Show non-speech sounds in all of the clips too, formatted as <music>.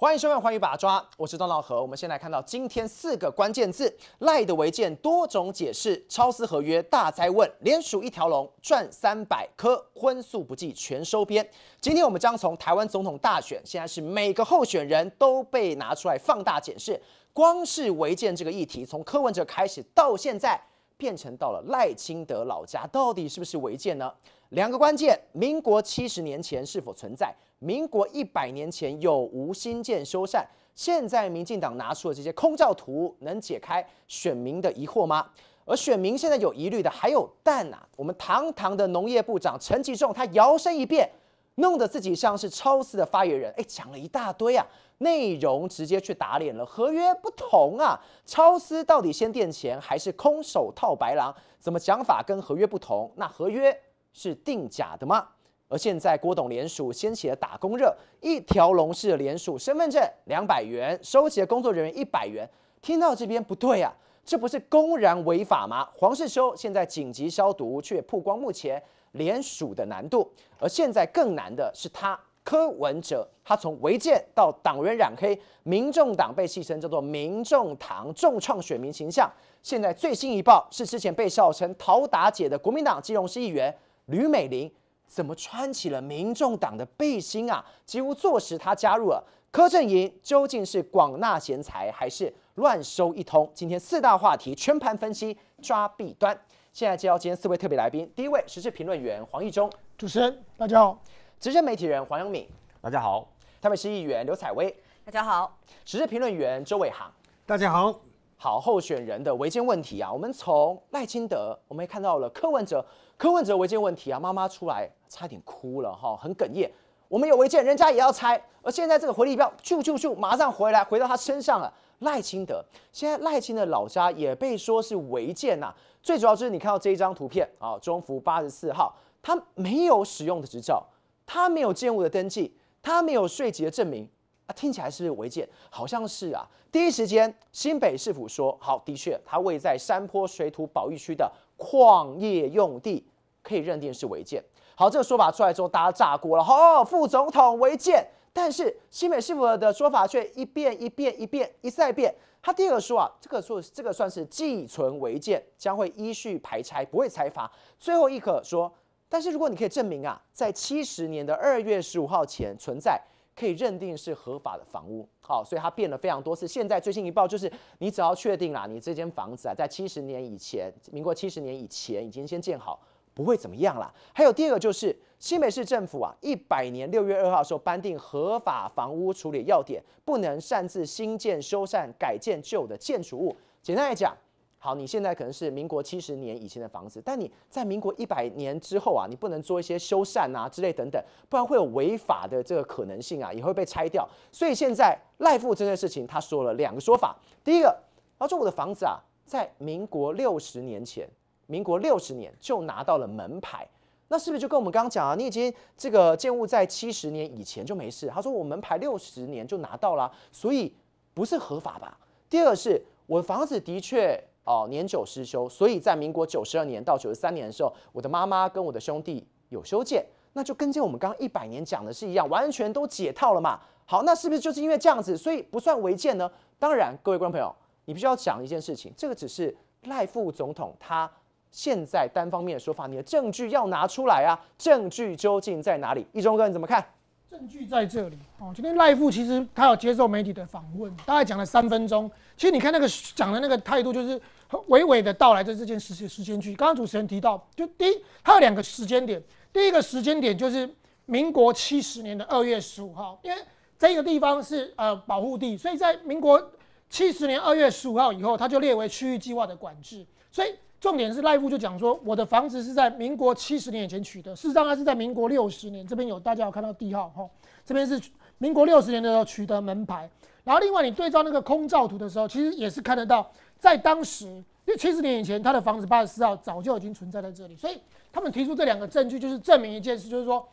欢迎收看《欢迎把抓》，我是张兆和。我们先来看到今天四个关键字：赖的违建多种解释、超私合约大灾问、联署一条龙赚三百颗荤素不计全收编。今天我们将从台湾总统大选，现在是每个候选人都被拿出来放大解释。光是违建这个议题，从柯文哲开始到现在，变成到了赖清德老家，到底是不是违建呢？两个关键：民国七十年前是否存在？民国一百年前有无新建修缮？现在民进党拿出了这些空照图，能解开选民的疑惑吗？而选民现在有疑虑的还有蛋啊！我们堂堂的农业部长陈其仲，他摇身一变，弄得自己像是超司的发言人，哎，讲了一大堆啊，内容直接去打脸了，合约不同啊！超司到底先垫钱还是空手套白狼？怎么讲法跟合约不同？那合约是定假的吗？而现在，郭董联署掀起了打工热，一条龙式联署，身份证两百元，收集工作人员一百元。听到这边不对啊，这不是公然违法吗？黄世修现在紧急消毒，却曝光目前联署的难度。而现在更难的是他柯文哲，他从违建到党员染黑，民众党被戏称叫做“民众堂”，重创选民形象”。现在最新一报是之前被笑称“陶达姐”的国民党金融室议员吕美玲。怎么穿起了民众党的背心啊？几乎坐实他加入了柯阵营，究竟是广纳贤才还是乱收一通？今天四大话题全盘分析抓弊端。现在接到今天四位特别来宾，第一位时事评论员黄义中，主持人大家好；资深媒体人黄扬敏，大家好；台北市议员刘彩薇，大家好；时事评论员周伟航，大家好。好候选人的违建问题啊，我们从赖清德，我们也看到了柯文哲。柯文哲违建问题啊，妈妈出来差点哭了哈，很哽咽。我们有违建，人家也要拆。而现在这个回力镖，咻咻咻，马上回来，回到他身上了。赖清德现在赖清的老家也被说是违建呐。最主要就是你看到这一张图片啊，中福八十四号，他没有使用的执照，他没有建物的登记，他没有税籍的证明啊，听起来是不是违建？好像是啊。第一时间新北市府说，好，的确，他位在山坡水土保育区的矿业用地。可以认定是违建。好，这个说法出来之后，大家炸锅了。哦，副总统违建，但是新美市府的说法却一遍一遍一遍一再变。他第二个说啊，这个说这个算是寄存违建，将会依序排拆，不会拆罚。最后一个说，但是如果你可以证明啊，在七十年的二月十五号前存在，可以认定是合法的房屋。好，所以他变了非常多次。现在最新一报就是，你只要确定啊，你这间房子啊，在七十年以前，民国七十年以前已经先建好。不会怎么样啦。还有第二个就是新北市政府啊，一百年六月二号的时候颁定合法房屋处理要点，不能擅自新建、修缮、改建旧的建筑物。简单来讲，好，你现在可能是民国七十年以前的房子，但你在民国一百年之后啊，你不能做一些修缮啊之类等等，不然会有违法的这个可能性啊，也会被拆掉。所以现在赖富这件事情，他说了两个说法：第一个，他说我的房子啊，在民国六十年前。民国六十年就拿到了门牌，那是不是就跟我们刚刚讲啊？你已经这个建物在七十年以前就没事。他说我门牌六十年就拿到了，所以不是合法吧？第二是我的房子的确哦年久失修，所以在民国九十二年到九十三年的时候，我的妈妈跟我的兄弟有修建，那就跟这我们刚刚一百年讲的是一样，完全都解套了嘛。好，那是不是就是因为这样子，所以不算违建呢？当然，各位观众朋友，你必须要讲一件事情，这个只是赖副总统他。现在单方面的说法，你的证据要拿出来啊！证据究竟在哪里？一中哥你怎么看？证据在这里哦。今天赖父其实他有接受媒体的访问，大概讲了三分钟。其实你看那个讲的那个态度，就是娓娓的道来这这件事情时间去。刚刚主持人提到，就第一，他有两个时间点。第一个时间点就是民国七十年的二月十五号，因为这个地方是呃保护地，所以在民国七十年二月十五号以后，它就列为区域计划的管制，所以。重点是赖父就讲说，我的房子是在民国七十年以前取得，事实上，它是在民国六十年这边有大家有看到地号哈，这边是民国六十年的时候取得门牌，然后另外你对照那个空照图的时候，其实也是看得到，在当时因为七十年以前他的房子八十四号早就已经存在在这里，所以他们提出这两个证据，就是证明一件事，就是说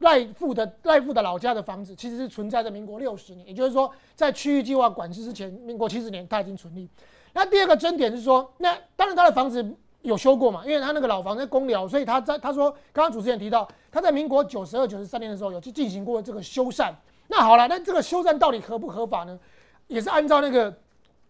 赖富的赖富的老家的房子其实是存在在民国六十年，也就是说在区域计划管制之前，民国七十年它已经成立。那第二个争点是说，那当然他的房子有修过嘛，因为他那个老房子公了，所以他在他说，刚刚主持人提到，他在民国九十二、九十三年的时候有去进行过这个修缮。那好了，那这个修缮到底合不合法呢？也是按照那个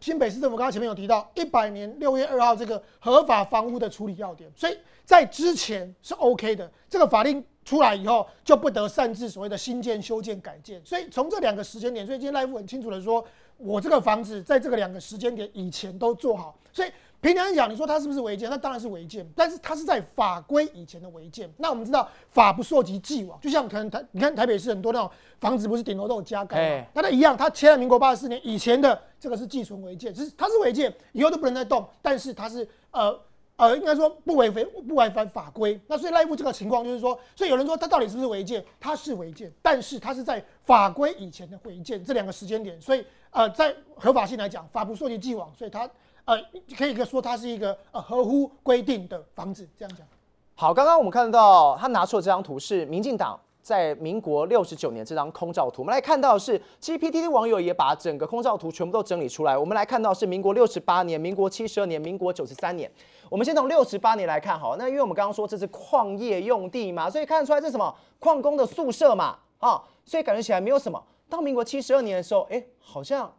新北市政府刚刚前面有提到，一百年六月二号这个合法房屋的处理要点，所以在之前是 OK 的。这个法令出来以后，就不得擅自所谓的新建、修建、改建。所以从这两个时间点，所以今天赖夫很清楚的说。我这个房子在这个两个时间点以前都做好，所以平常讲，你说它是不是违建？那当然是违建，但是它是在法规以前的违建。那我们知道法不溯及既往，就像可能台，你看台北市很多那种房子，不是顶楼都有加盖吗？那它一样，它签了民国八十四年以前的，这个是寄存违建，就是它是违建，以后都不能再动，但是它是呃 <laughs> 呃，应该说不违反不违反法规。那所以赖一这个情况就是说，所以有人说它到底是不是违建？它是违建，但是它是在法规以前的违建这两个时间点，所以。呃，在合法性来讲，法不溯及既往，所以它呃可以说它是一个呃合乎规定的房子，这样讲。好，刚刚我们看到他拿出的这张图，是民进党在民国六十九年这张空照图。我们来看到是 g p t 的网友也把整个空照图全部都整理出来。我们来看到是民国六十八年、民国七十二年、民国九十三年。我们先从六十八年来看，好，那因为我们刚刚说这是矿业用地嘛，所以看得出来这是什么矿工的宿舍嘛，啊，所以感觉起来没有什么。到民国七十二年的时候，哎，好像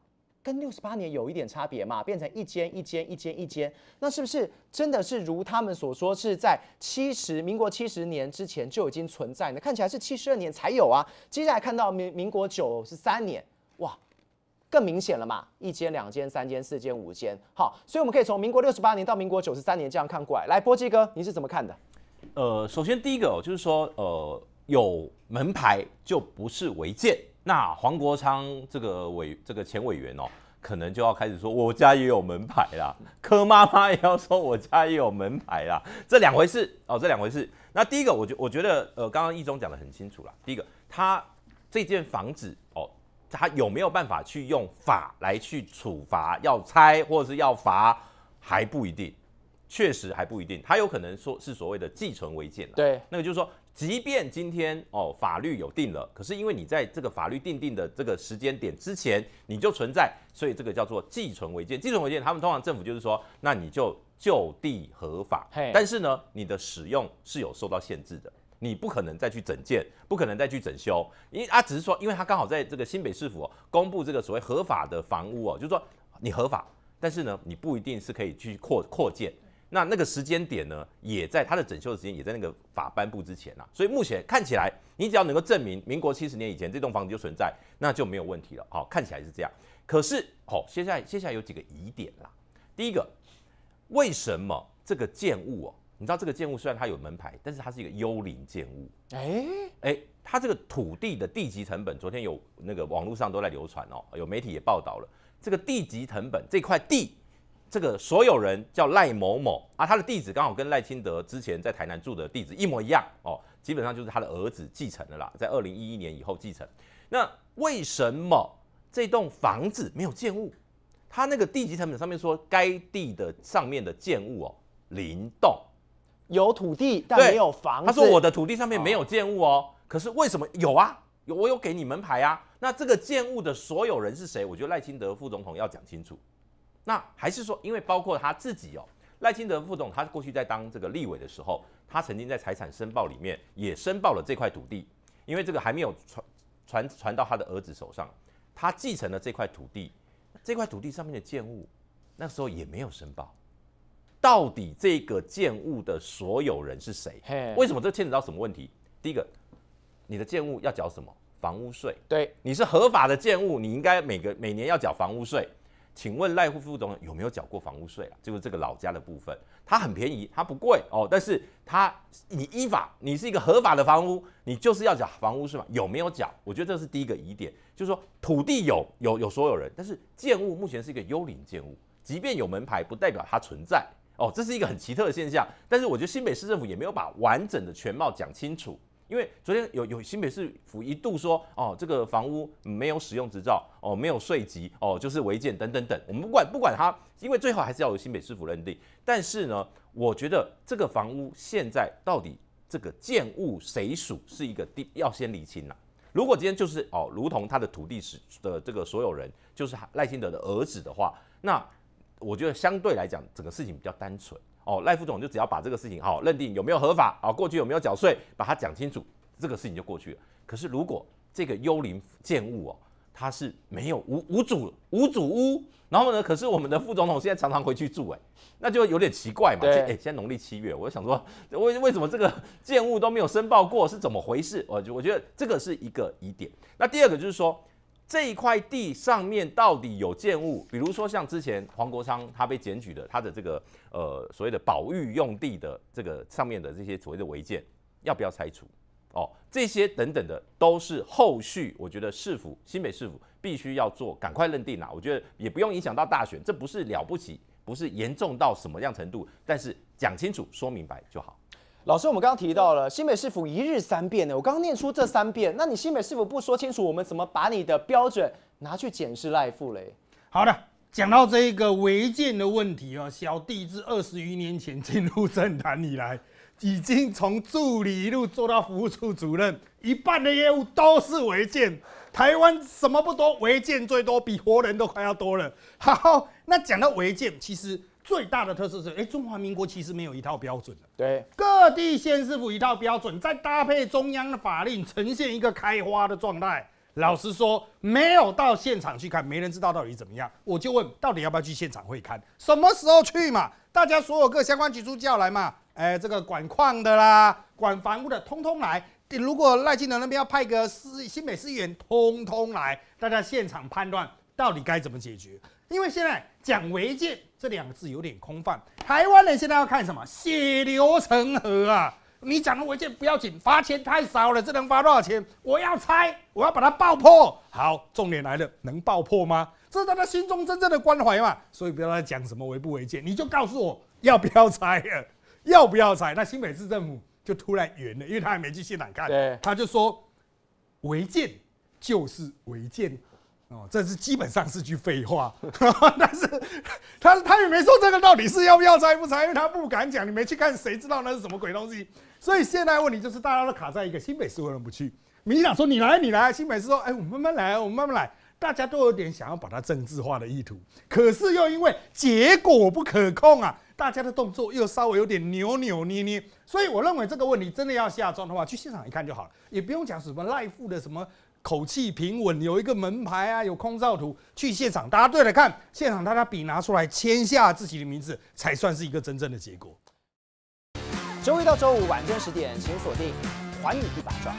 跟六十八年有一点差别嘛，变成一间、一间、一间、一间。那是不是真的是如他们所说，是在七十民国七十年之前就已经存在呢？看起来是七十二年才有啊。接下来看到民民国九十三年，哇，更明显了嘛，一间、两间、三间、四间、五间。好，所以我们可以从民国六十八年到民国九十三年这样看过来。来，波基哥，你是怎么看的？呃，首先第一个哦，就是说，呃，有门牌就不是违建。那黄国昌这个委这个前委员哦，可能就要开始说我家也有门牌啦，<laughs> 柯妈妈也要说我家也有门牌啦，这两回事哦，这两回事。那第一个，我觉我觉得呃，刚刚易中讲的很清楚了。第一个，他这件房子哦，他有没有办法去用法来去处罚要拆或者是要罚还不一定，确实还不一定，他有可能说是所谓的寄存违建了。对，那个就是说。即便今天哦，法律有定了，可是因为你在这个法律定定的这个时间点之前你就存在，所以这个叫做寄存违建。寄存违建，他们通常政府就是说，那你就就地合法，但是呢，你的使用是有受到限制的，你不可能再去整建，不可能再去整修，因为他只是说，因为他刚好在这个新北市府公布这个所谓合法的房屋哦，就是说你合法，但是呢，你不一定是可以去扩扩建。那那个时间点呢，也在它的整修的时间，也在那个法颁布之前啊，所以目前看起来，你只要能够证明民国七十年以前这栋房子就存在，那就没有问题了。好，看起来是这样。可是，好，现在现在有几个疑点啦。第一个，为什么这个建物哦，你知道这个建物虽然它有门牌，但是它是一个幽灵建物。哎哎，它这个土地的地籍成本，昨天有那个网络上都在流传哦，有媒体也报道了这个地籍成本这块地。这个所有人叫赖某某啊，他的地址刚好跟赖清德之前在台南住的地址一模一样哦，基本上就是他的儿子继承的啦，在二零一一年以后继承。那为什么这栋房子没有建物？他那个地级成本上面说，该地的上面的建物哦，零栋，有土地但没有房子。他说我的土地上面没有建物哦，可是为什么有啊？有我有给你门牌啊。那这个建物的所有人是谁？我觉得赖清德副总统要讲清楚。那还是说，因为包括他自己哦，赖清德副总，他过去在当这个立委的时候，他曾经在财产申报里面也申报了这块土地，因为这个还没有传传传到他的儿子手上，他继承了这块土地，这块土地上面的建物，那时候也没有申报，到底这个建物的所有人是谁？为什么这牵扯到什么问题？第一个，你的建物要缴什么？房屋税。对，你是合法的建物，你应该每个每年要缴房屋税。请问赖副副总有没有缴过房屋税啊？就是这个老家的部分，它很便宜，它不贵哦。但是它你依法，你是一个合法的房屋，你就是要缴房屋税嘛？有没有缴？我觉得这是第一个疑点，就是说土地有有有所有人，但是建物目前是一个幽灵建物，即便有门牌，不代表它存在哦。这是一个很奇特的现象。但是我觉得新北市政府也没有把完整的全貌讲清楚。因为昨天有有新北市府一度说，哦，这个房屋没有使用执照，哦，没有税籍，哦，就是违建等等等。我们不管不管它，因为最后还是要由新北市府认定。但是呢，我觉得这个房屋现在到底这个建物谁属，是一个第要先厘清了。如果今天就是哦，如同他的土地使的这个所有人就是赖清德的儿子的话，那我觉得相对来讲整个事情比较单纯。哦，赖副总就只要把这个事情好认定有没有合法啊，过去有没有缴税，把它讲清楚，这个事情就过去了。可是如果这个幽灵建物哦，它是没有无无主无主屋，然后呢，可是我们的副总统现在常常回去住，哎，那就有点奇怪嘛。对，哎，现在农历七月，我就想说，为为什么这个建物都没有申报过，是怎么回事？我我觉得这个是一个疑点。那第二个就是说。这一块地上面到底有建物，比如说像之前黄国昌他被检举的，他的这个呃所谓的保育用地的这个上面的这些所谓的违建，要不要拆除？哦，这些等等的都是后续，我觉得市府新北市府必须要做，赶快认定啦。我觉得也不用影响到大选，这不是了不起，不是严重到什么样程度，但是讲清楚、说明白就好。老师，我们刚刚提到了新美市府一日三变的，我刚刚念出这三变，那你新美市府不说清楚，我们怎么把你的标准拿去检视赖副嘞？好的，讲到这一个违建的问题哦，小弟自二十余年前进入政坛以来，已经从助理一路做到服务处主任，一半的业务都是违建。台湾什么不多，违建最多，比活人都快要多了。好，那讲到违建，其实。最大的特色是，哎，中华民国其实没有一套标准的，对，各地县市府一套标准，再搭配中央的法令，呈现一个开花的状态。老实说，没有到现场去看，没人知道到底怎么样。我就问，到底要不要去现场会看？什么时候去嘛？大家所有各相关局处叫来嘛，哎，这个管矿的啦，管房屋的通通来。如果赖清德那边要派个司新北市议员，通通来，大家现场判断到底该怎么解决。因为现在讲违建这两个字有点空泛，台湾人现在要看什么血流成河啊！你讲的违建不要紧，罚钱太少了，这能罚多少钱？我要拆，我要把它爆破。好，重点来了，能爆破吗？这是他的心中真正的关怀嘛？所以不要再讲什么违不违建，你就告诉我要不要拆了，要不要拆？那新北市政府就突然圆了，因为他还没去现场看，他就说违建就是违建。哦，这是基本上是句废话，<laughs> 但是他他也没说这个到底是要不要拆不拆，因为他不敢讲。你没去看，谁知道那是什么鬼东西？所以现在问题就是大家都卡在一个新北市为什么不去？民进党说你来你来，新北市说哎，我们慢慢来，我们慢慢来。大家都有点想要把它政治化的意图，可是又因为结果不可控啊，大家的动作又稍微有点扭扭捏捏。所以我认为这个问题真的要下庄的话，去现场一看就好了，也不用讲什么赖富的什么。口气平稳，有一个门牌啊，有空照图，去现场，大家对着看，现场大家笔拿出来签下自己的名字，才算是一个真正的结果。周一到周五晚间十点，请锁定《环宇一百抓》。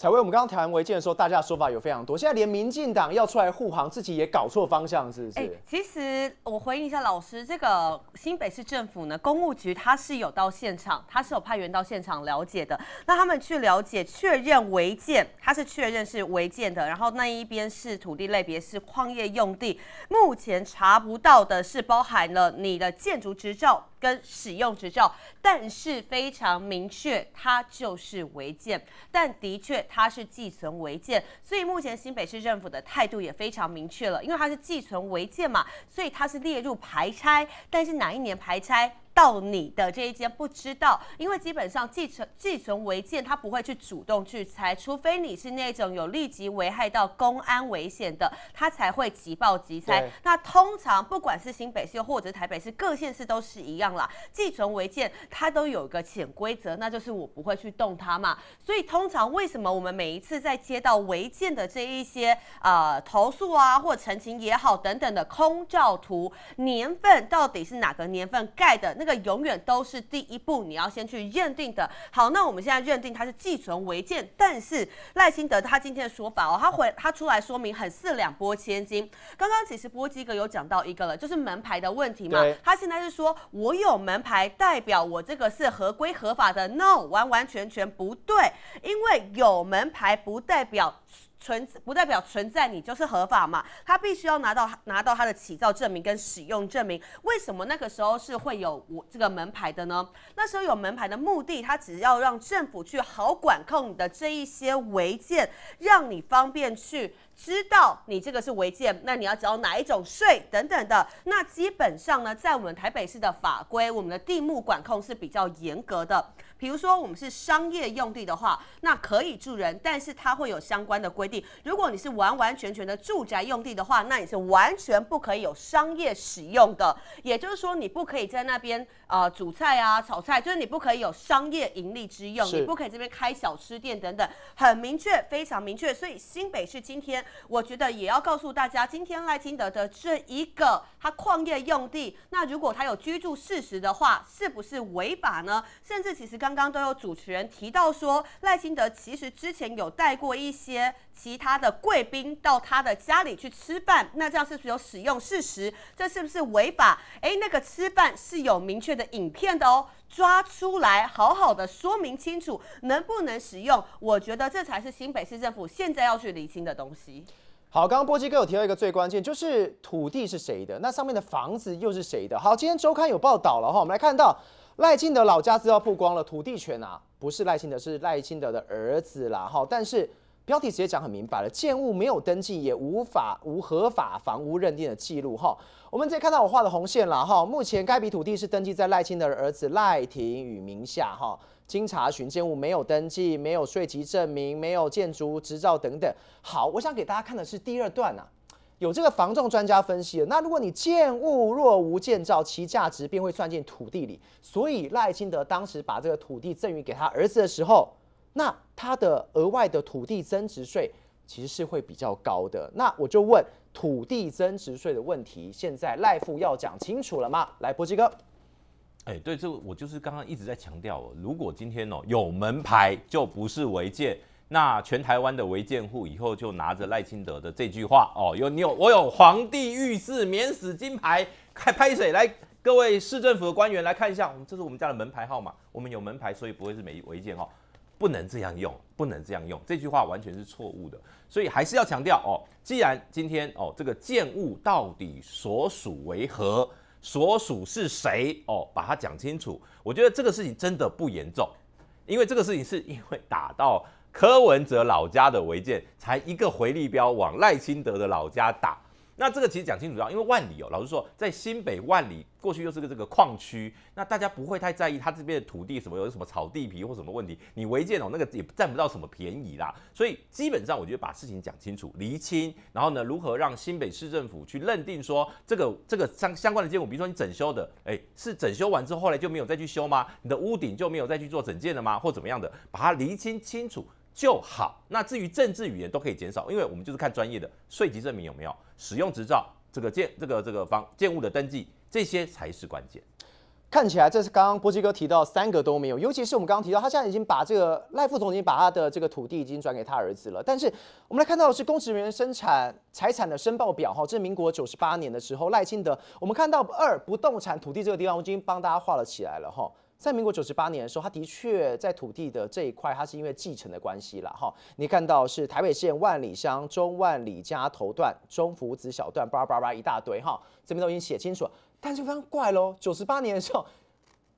才薇，我们刚刚谈完违建的时候，大家的说法有非常多。现在连民进党要出来护航，自己也搞错方向，是不是？哎，其实我回应一下老师，这个新北市政府呢，公务局他是有到现场，他是有派员到现场了解的。那他们去了解确认违建，他是确认是违建的。然后那一边是土地类别是矿业用地，目前查不到的是包含了你的建筑执照。跟使用执照，但是非常明确，它就是违建。但的确，它是寄存违建，所以目前新北市政府的态度也非常明确了，因为它是寄存违建嘛，所以它是列入排拆。但是哪一年排拆？到你的这一间不知道，因为基本上寄存寄存违建，他不会去主动去拆，除非你是那种有立即危害到公安危险的，他才会急报急拆。那通常不管是新北市或者台北市各县市都是一样啦，寄存违建，它都有一个潜规则，那就是我不会去动它嘛。所以通常为什么我们每一次在接到违建的这一些呃投诉啊或澄清也好等等的空照图年份到底是哪个年份盖的？那个永远都是第一步，你要先去认定的。好，那我们现在认定它是寄存违建，但是赖清德他今天的说法哦，他回他出来说明很四两拨千斤。刚刚其实波基哥有讲到一个了，就是门牌的问题嘛。他现在是说我有门牌代表我这个是合规合法的，no，完完全全不对，因为有门牌不代表。存不代表存在，你就是合法嘛？他必须要拿到拿到他的起造证明跟使用证明。为什么那个时候是会有我这个门牌的呢？那时候有门牌的目的，他只要让政府去好管控你的这一些违建，让你方便去知道你这个是违建，那你要交哪一种税等等的。那基本上呢，在我们台北市的法规，我们的地目管控是比较严格的。比如说我们是商业用地的话，那可以住人，但是它会有相关的规定。如果你是完完全全的住宅用地的话，那你是完全不可以有商业使用的。也就是说，你不可以在那边啊煮菜啊、炒菜，就是你不可以有商业盈利之用，你不可以这边开小吃店等等，很明确，非常明确。所以新北市今天，我觉得也要告诉大家，今天赖清德的这一个他矿业用地，那如果他有居住事实的话，是不是违法呢？甚至其实刚刚刚都有主持人提到说，赖清德其实之前有带过一些其他的贵宾到他的家里去吃饭，那这样是不是有使用事实？这是不是违法？哎，那个吃饭是有明确的影片的哦，抓出来好好的说明清楚，能不能使用？我觉得这才是新北市政府现在要去厘清的东西。好，刚刚波基哥有提到一个最关键，就是土地是谁的，那上面的房子又是谁的？好，今天周刊有报道了哈，我们来看到。赖清德老家资料曝光了，土地权啊不是赖清德，是赖清德的儿子啦。哈，但是标题直接讲很明白了，建物没有登记，也无法无合法房屋认定的记录。哈，我们直接看到我画的红线了哈。目前该笔土地是登记在赖清德的儿子赖廷宇名下哈。经查询，建物没有登记，没有税籍证明，没有建筑执照等等。好，我想给大家看的是第二段啊。有这个防重专家分析了，那如果你建物若无建造，其价值便会算进土地里。所以赖清德当时把这个土地赠予给他儿子的时候，那他的额外的土地增值税其实是会比较高的。那我就问土地增值税的问题，现在赖父要讲清楚了吗？来，波基哥，哎，对，这我就是刚刚一直在强调哦，如果今天哦有门牌，就不是违建。那全台湾的违建户以后就拿着赖清德的这句话哦，有你有我有皇帝御赐免死金牌，开拍水来，各位市政府的官员来看一下，这是我们家的门牌号码，我们有门牌，所以不会是违违建哦，不能这样用，不能这样用，这句话完全是错误的，所以还是要强调哦，既然今天哦这个建物到底所属为何，所属是谁哦，把它讲清楚，我觉得这个事情真的不严重，因为这个事情是因为打到。柯文哲老家的违建，才一个回力标往赖清德的老家打。那这个其实讲清楚，因为万里哦，老实说，在新北万里过去又是个这个矿区，那大家不会太在意他这边的土地什么有什么草地皮或什么问题。你违建哦，那个也占不到什么便宜啦。所以基本上，我觉得把事情讲清楚、厘清，然后呢，如何让新北市政府去认定说这个这个相相关的建筑，比如说你整修的，哎，是整修完之后后来就没有再去修吗？你的屋顶就没有再去做整建了吗？或怎么样的，把它厘清清楚。就好。那至于政治语言都可以减少，因为我们就是看专业的税籍证明有没有使用执照，这个建这个这个房建物的登记，这些才是关键。看起来这是刚刚波基哥提到三个都没有，尤其是我们刚刚提到，他现在已经把这个赖副总已经把他的这个土地已经转给他儿子了。但是我们来看到是公职人员生产财产的申报表哈，这是民国九十八年的时候赖清德，我们看到二不动产土地这个地方，我已经帮大家画了起来了哈。在民国九十八年的时候，他的确在土地的这一块，他是因为继承的关系了哈。你看到是台北县万里乡中万里家头段、中福子小段，叭叭叭一大堆哈，这边都已经写清楚。但是非常怪喽，九十八年的时候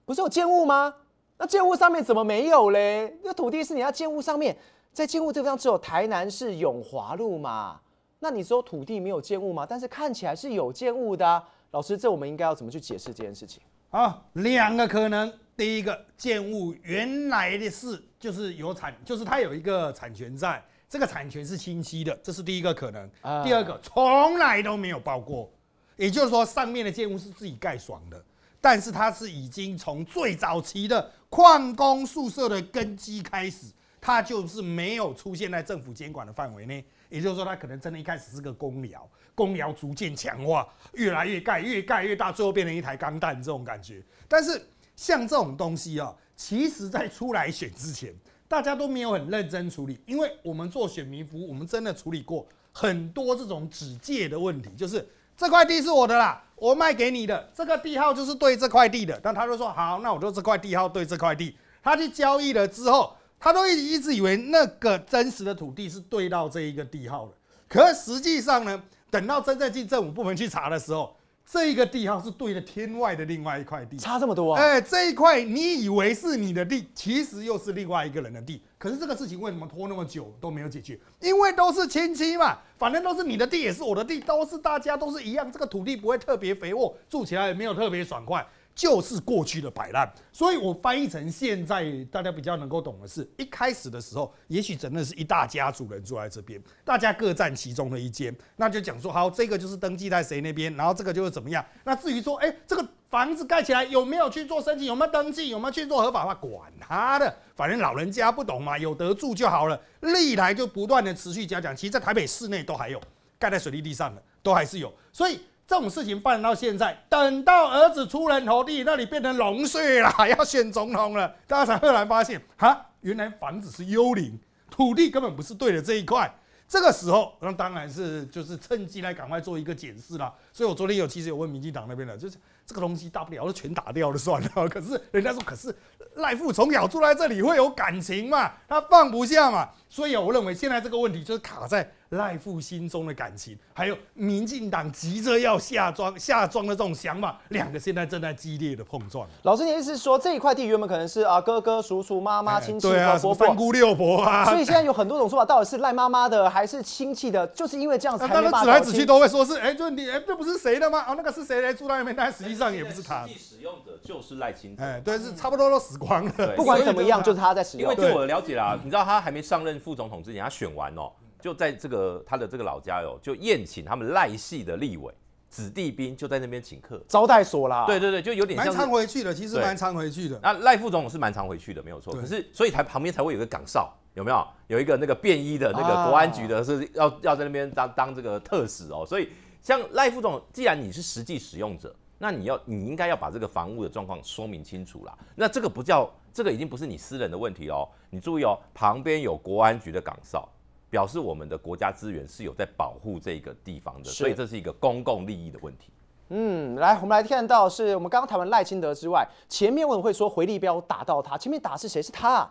不是有建物吗？那建物上面怎么没有嘞？那土地是你要建物上面，在建物这个地方只有台南市永华路嘛。那你说土地没有建物吗？但是看起来是有建物的。老师，这我们应该要怎么去解释这件事情好，两个可能。第一个建物原来的是就是有产，就是它有一个产权在，这个产权是清晰的，这是第一个可能。第二个从来都没有报过，也就是说上面的建物是自己盖爽的，但是它是已经从最早期的矿工宿舍的根基开始，它就是没有出现在政府监管的范围内。也就是说，它可能真的一开始是个公寮，公寮逐渐强化，越来越盖，越盖越大，最后变成一台钢蛋这种感觉。但是像这种东西啊，其实在出来选之前，大家都没有很认真处理。因为我们做选民服务，我们真的处理过很多这种指界的问题，就是这块地是我的啦，我卖给你的，这个地号就是对这块地的。但他就说好，那我就这块地号对这块地。他去交易了之后，他都一一直以为那个真实的土地是对到这一个地号的。可实际上呢，等到真正进政府部门去查的时候，这一个地哈是对着天外的另外一块地差这么多啊！哎，这一块你以为是你的地，其实又是另外一个人的地。可是这个事情为什么拖那么久都没有解决？因为都是亲戚嘛，反正都是你的地也是我的地，都是大家都是一样。这个土地不会特别肥沃，住起来也没有特别爽快。就是过去的摆烂，所以我翻译成现在大家比较能够懂的是，一开始的时候，也许真的是一大家族人住在这边，大家各占其中的一间，那就讲说好，这个就是登记在谁那边，然后这个就是怎么样。那至于说，哎，这个房子盖起来有没有去做申请，有没有登记，有没有去做合法化，管他的，反正老人家不懂嘛，有得住就好了。历来就不断的持续加强，其实在台北市内都还有盖在水利地上的。都还是有，所以。这种事情办到现在，等到儿子出人头地，那里变成龙穴了，要选总统了，大家才赫然发现，哈，原来房子是幽灵，土地根本不是对的这一块。这个时候，那当然是就是趁机来赶快做一个解释啦。所以我昨天有其实有问民进党那边的，就是这个东西大不了就全打掉了算了。可是人家说，可是赖富从小住在这里会有感情嘛，他放不下嘛。所以啊，我认为现在这个问题就是卡在赖父心中的感情，还有民进党急着要下庄下庄的这种想法，两个现在正在激烈的碰撞。老师的意思是说，这一块地原本可能是啊，哥哥、叔叔、妈妈、亲戚、老伯、三姑、六伯啊，所以现在有很多种说法，到底是赖妈妈的还是亲戚的，就是因为这样子才发当指来指去都会说是，哎，就你，你，这不是谁的吗？啊，那个是谁的？住在那边，但实际上也不是他。使用者就是赖清德，对，是差不多都死光了。不管怎么样，就是他在使用。因为据我的了解啦，你知道他还没上任副总统之前，他选完哦，就在这个他的这个老家哦，就宴请他们赖系的立委子弟兵，就在那边请客招待所啦。对对对，就有点蛮常回去的，其实蛮常回去的。那赖副总是蛮常回去的，没有错。可是所以才旁边才会有个岗哨，有没有？有一个那个便衣的那个国安局的是要要在那边当当这个特使哦。所以像赖副总，既然你是实际使用者。那你要，你应该要把这个房屋的状况说明清楚啦。那这个不叫，这个已经不是你私人的问题哦。你注意哦，旁边有国安局的岗哨，表示我们的国家资源是有在保护这个地方的。所以这是一个公共利益的问题。嗯，来，我们来看到，是我们刚刚谈完赖清德之外，前面我们会说回力镖打到他，前面打是谁？是他。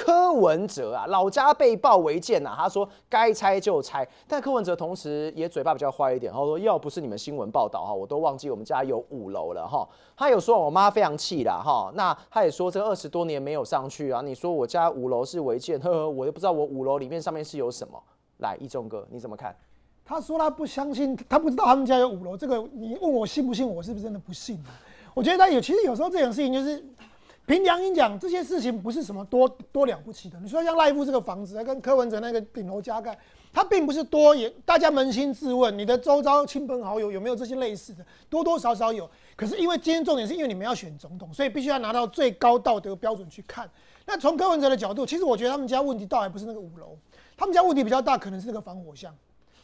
柯文哲啊，老家被爆违建呐，他说该拆就拆。但柯文哲同时也嘴巴比较坏一点，他说要不是你们新闻报道哈，我都忘记我们家有五楼了哈。他有说，我妈非常气啦哈。那他也说，这二十多年没有上去啊。你说我家五楼是违建，呵，呵，我都不知道我五楼里面上面是有什么。来，一中哥你怎么看？他说他不相信，他不知道他们家有五楼。这个你问我信不信，我是不是真的不信我觉得他有，其实有时候这种事情就是。凭良心讲，这些事情不是什么多多了不起的。你说像赖夫这个房子，跟柯文哲那个顶楼加盖，它并不是多也。大家扪心自问，你的周遭亲朋好友有没有这些类似的？多多少少有。可是因为今天重点是因为你们要选总统，所以必须要拿到最高道德标准去看。那从柯文哲的角度，其实我觉得他们家问题倒还不是那个五楼，他们家问题比较大，可能是那个防火箱。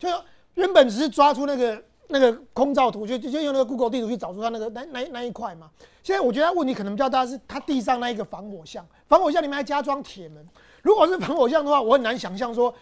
就原本只是抓出那个。那个空照图就就接用那个 Google 地图去找出他那个那那那一块嘛。现在我觉得问题可能比较大，是它地上那一个防火巷，防火巷里面还加装铁门。如果是防火巷的话，我很难想象说，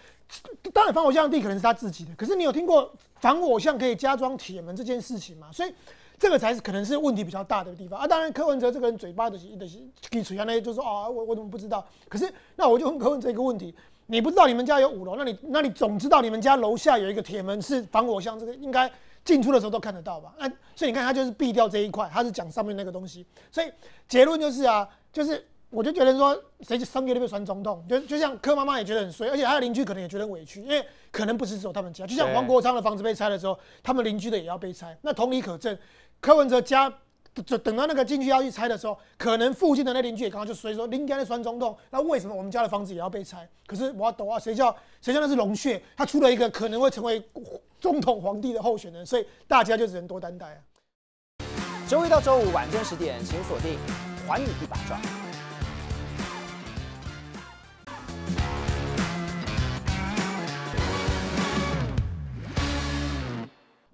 当然防火巷的地可能是他自己的，可是你有听过防火巷可以加装铁门这件事情吗？所以这个才是可能是问题比较大的地方啊。当然柯文哲这个人嘴巴的的可以吹下那些，就说啊我我怎么不知道？可是那我就问柯文哲一个问题：你不知道你们家有五楼，那你那你总知道你们家楼下有一个铁门是防火巷，这个应该。进出的时候都看得到吧？那所以你看，他就是避掉这一块，他是讲上面那个东西。所以结论就是啊，就是我就觉得说，谁商个月被传中统，就就像柯妈妈也觉得很衰，而且他的邻居可能也觉得委屈，因为可能不只有他们家，就像王国昌的房子被拆的时候，他们邻居的也要被拆。那同理可证，柯文哲家。等等到那个进去要去拆的时候，可能附近的那邻居也刚刚就所以说应该的酸中洞，那为什么我们家的房子也要被拆？可是我懂啊，谁叫谁叫那是龙穴，他出了一个可能会成为总统皇帝的候选人，所以大家就只能多担待啊。周一到周五晚间十点，请锁定《还你一把抓》。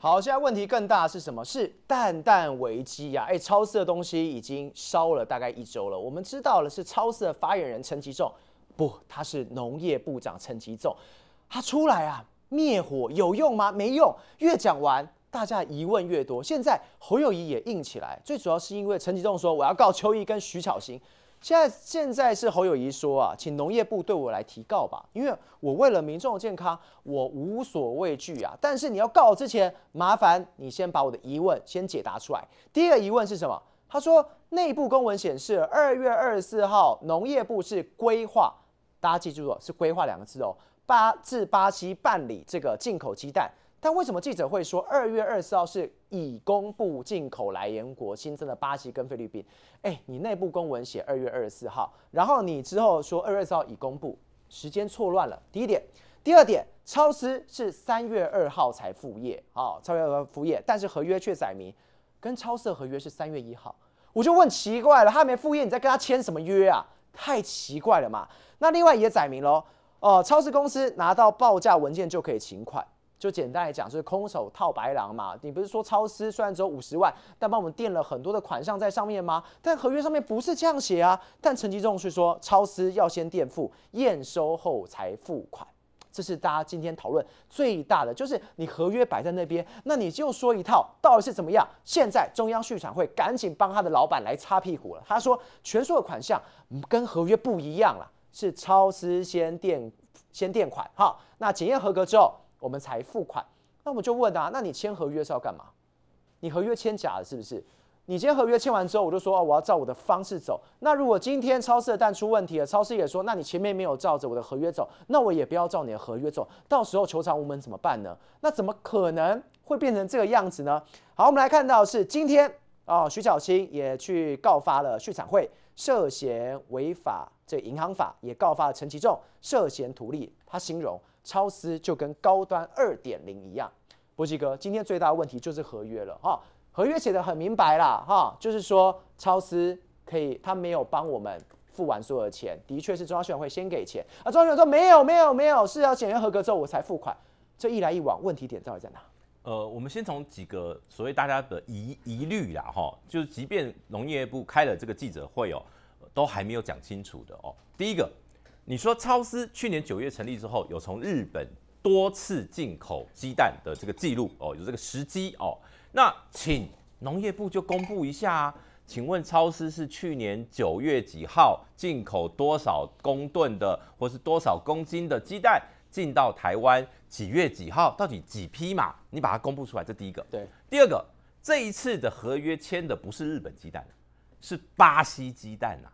好，现在问题更大是什么？是蛋蛋危机呀！哎，超市的东西已经烧了大概一周了。我们知道了是超市的发言人陈吉仲，不，他是农业部长陈吉仲，他出来啊灭火有用吗？没用，越讲完大家疑问越多。现在侯友谊也硬起来，最主要是因为陈吉仲说我要告邱毅跟徐巧芯。现在现在是侯友谊说啊，请农业部对我来提告吧，因为我为了民众的健康，我无所畏惧啊。但是你要告之前，麻烦你先把我的疑问先解答出来。第一个疑问是什么？他说内部公文显示，二月二十四号农业部是规划，大家记住哦，是规划两个字哦，八至八西办理这个进口鸡蛋。但为什么记者会说二月二十四号是已公布进口来源国新增的巴西跟菲律宾？哎，你内部公文写二月二十四号，然后你之后说二月二四号已公布，时间错乱了。第一点，第二点，超市是三月二号才复业，哦，超月二复业，但是合约却载明跟超市合约是三月一号。我就问奇怪了，他没复业，你在跟他签什么约啊？太奇怪了嘛。那另外也载明喽，哦，超市公司拿到报价文件就可以请款。就简单来讲，是空手套白狼嘛？你不是说超思虽然只有五十万，但帮我们垫了很多的款项在上面吗？但合约上面不是这样写啊！但陈吉仲却说，超思要先垫付，验收后才付款。这是大家今天讨论最大的，就是你合约摆在那边，那你就说一套到底是怎么样？现在中央续产会赶紧帮他的老板来擦屁股了。他说，全数的款项跟合约不一样了，是超思先垫先垫款，好，那检验合格之后。我们才付款，那我就问啊，那你签合约是要干嘛？你合约签假了是不是？你今天合约签完之后，我就说啊，我要照我的方式走。那如果今天超市的蛋出问题了，超市也说，那你前面没有照着我的合约走，那我也不要照你的合约走。到时候求偿无门怎么办呢？那怎么可能会变成这个样子呢？好，我们来看到是今天啊，徐小青也去告发了旭产会涉嫌违法这银行法，也告发了陈其重涉嫌图利。他形容。超思就跟高端二点零一样，波基哥，今天最大的问题就是合约了哈，合约写的很明白啦哈，就是说超思可以，他没有帮我们付完所有的钱，的确是中央选委会先给钱，啊，中央选说没有没有没有，是要检验合格之后我才付款，这一来一往，问题点到底在哪？呃，我们先从几个所谓大家的疑疑虑啦哈，就是即便农业部开了这个记者会哦，都还没有讲清楚的哦，第一个。你说超思去年九月成立之后，有从日本多次进口鸡蛋的这个记录哦，有这个时机哦。那请农业部就公布一下，请问超思是去年九月几号进口多少公吨的，或是多少公斤的鸡蛋进到台湾？几月几号？到底几批嘛？你把它公布出来。这第一个。对，第二个，这一次的合约签的不是日本鸡蛋，是巴西鸡蛋啊。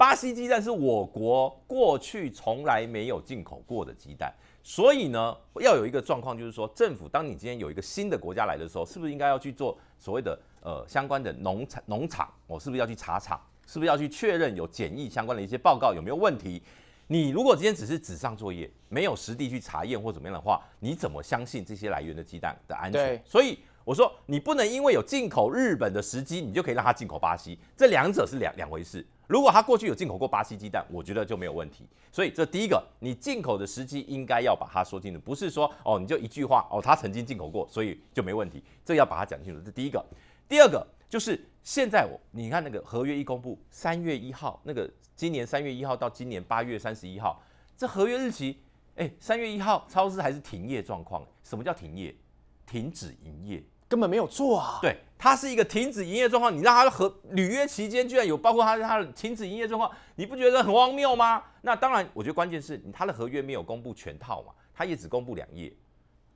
巴西鸡蛋是我国过去从来没有进口过的鸡蛋，所以呢，要有一个状况，就是说政府，当你今天有一个新的国家来的时候，是不是应该要去做所谓的呃相关的农产农场？我是不是要去查厂？是不是要去确认有检疫相关的一些报告有没有问题？你如果今天只是纸上作业，没有实地去查验或怎么样的话，你怎么相信这些来源的鸡蛋的安全？所以我说，你不能因为有进口日本的时机，你就可以让它进口巴西，这两者是两两回事。如果他过去有进口过巴西鸡蛋，我觉得就没有问题。所以这第一个，你进口的时机应该要把它说清楚，不是说哦你就一句话哦他曾经进口过，所以就没问题。这要把它讲清楚，这第一个。第二个就是现在我你看那个合约一公布，三月一号那个今年三月一号到今年八月三十一号，这合约日期，哎三月一号超市还是停业状况？什么叫停业？停止营业。根本没有做啊！对，它是一个停止营业状况，你让的合履约期间居然有包括它它的停止营业状况，你不觉得很荒谬吗？那当然，我觉得关键是它的合约没有公布全套嘛，它也只公布两页，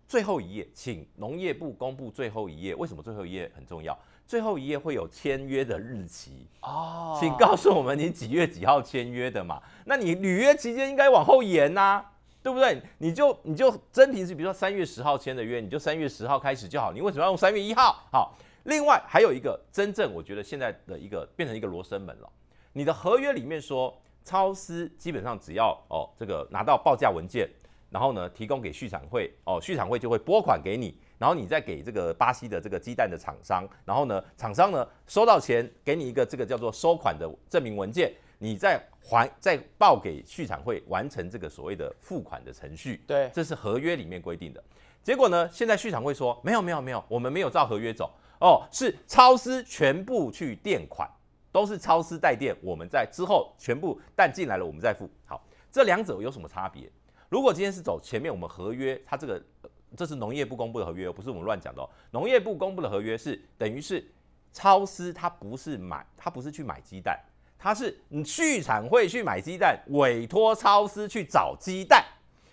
最后一页，请农业部公布最后一页。为什么最后一页很重要？最后一页会有签约的日期哦，请告诉我们你几月几号签约的嘛？那你履约期间应该往后延呐。对不对？你就你就真平是，比如说三月十号签的约，你就三月十号开始就好。你为什么要用三月一号？好，另外还有一个真正我觉得现在的一个变成一个罗生门了。你的合约里面说，超司基本上只要哦这个拿到报价文件，然后呢提供给续产会，哦续产会就会拨款给你，然后你再给这个巴西的这个鸡蛋的厂商，然后呢厂商呢收到钱，给你一个这个叫做收款的证明文件。你再还再报给续产会，完成这个所谓的付款的程序。对，这是合约里面规定的。结果呢？现在续产会说没有没有没有，我们没有照合约走哦，是超师全部去垫款，都是超师代垫，我们在之后全部但进来了，我们再付。好，这两者有什么差别？如果今天是走前面我们合约，它这个这是农业部公布的合约，不是我们乱讲的哦。农业部公布的合约是等于是超市，它不是买，它不是去买鸡蛋。他是你畜产会去买鸡蛋，委托超市去找鸡蛋，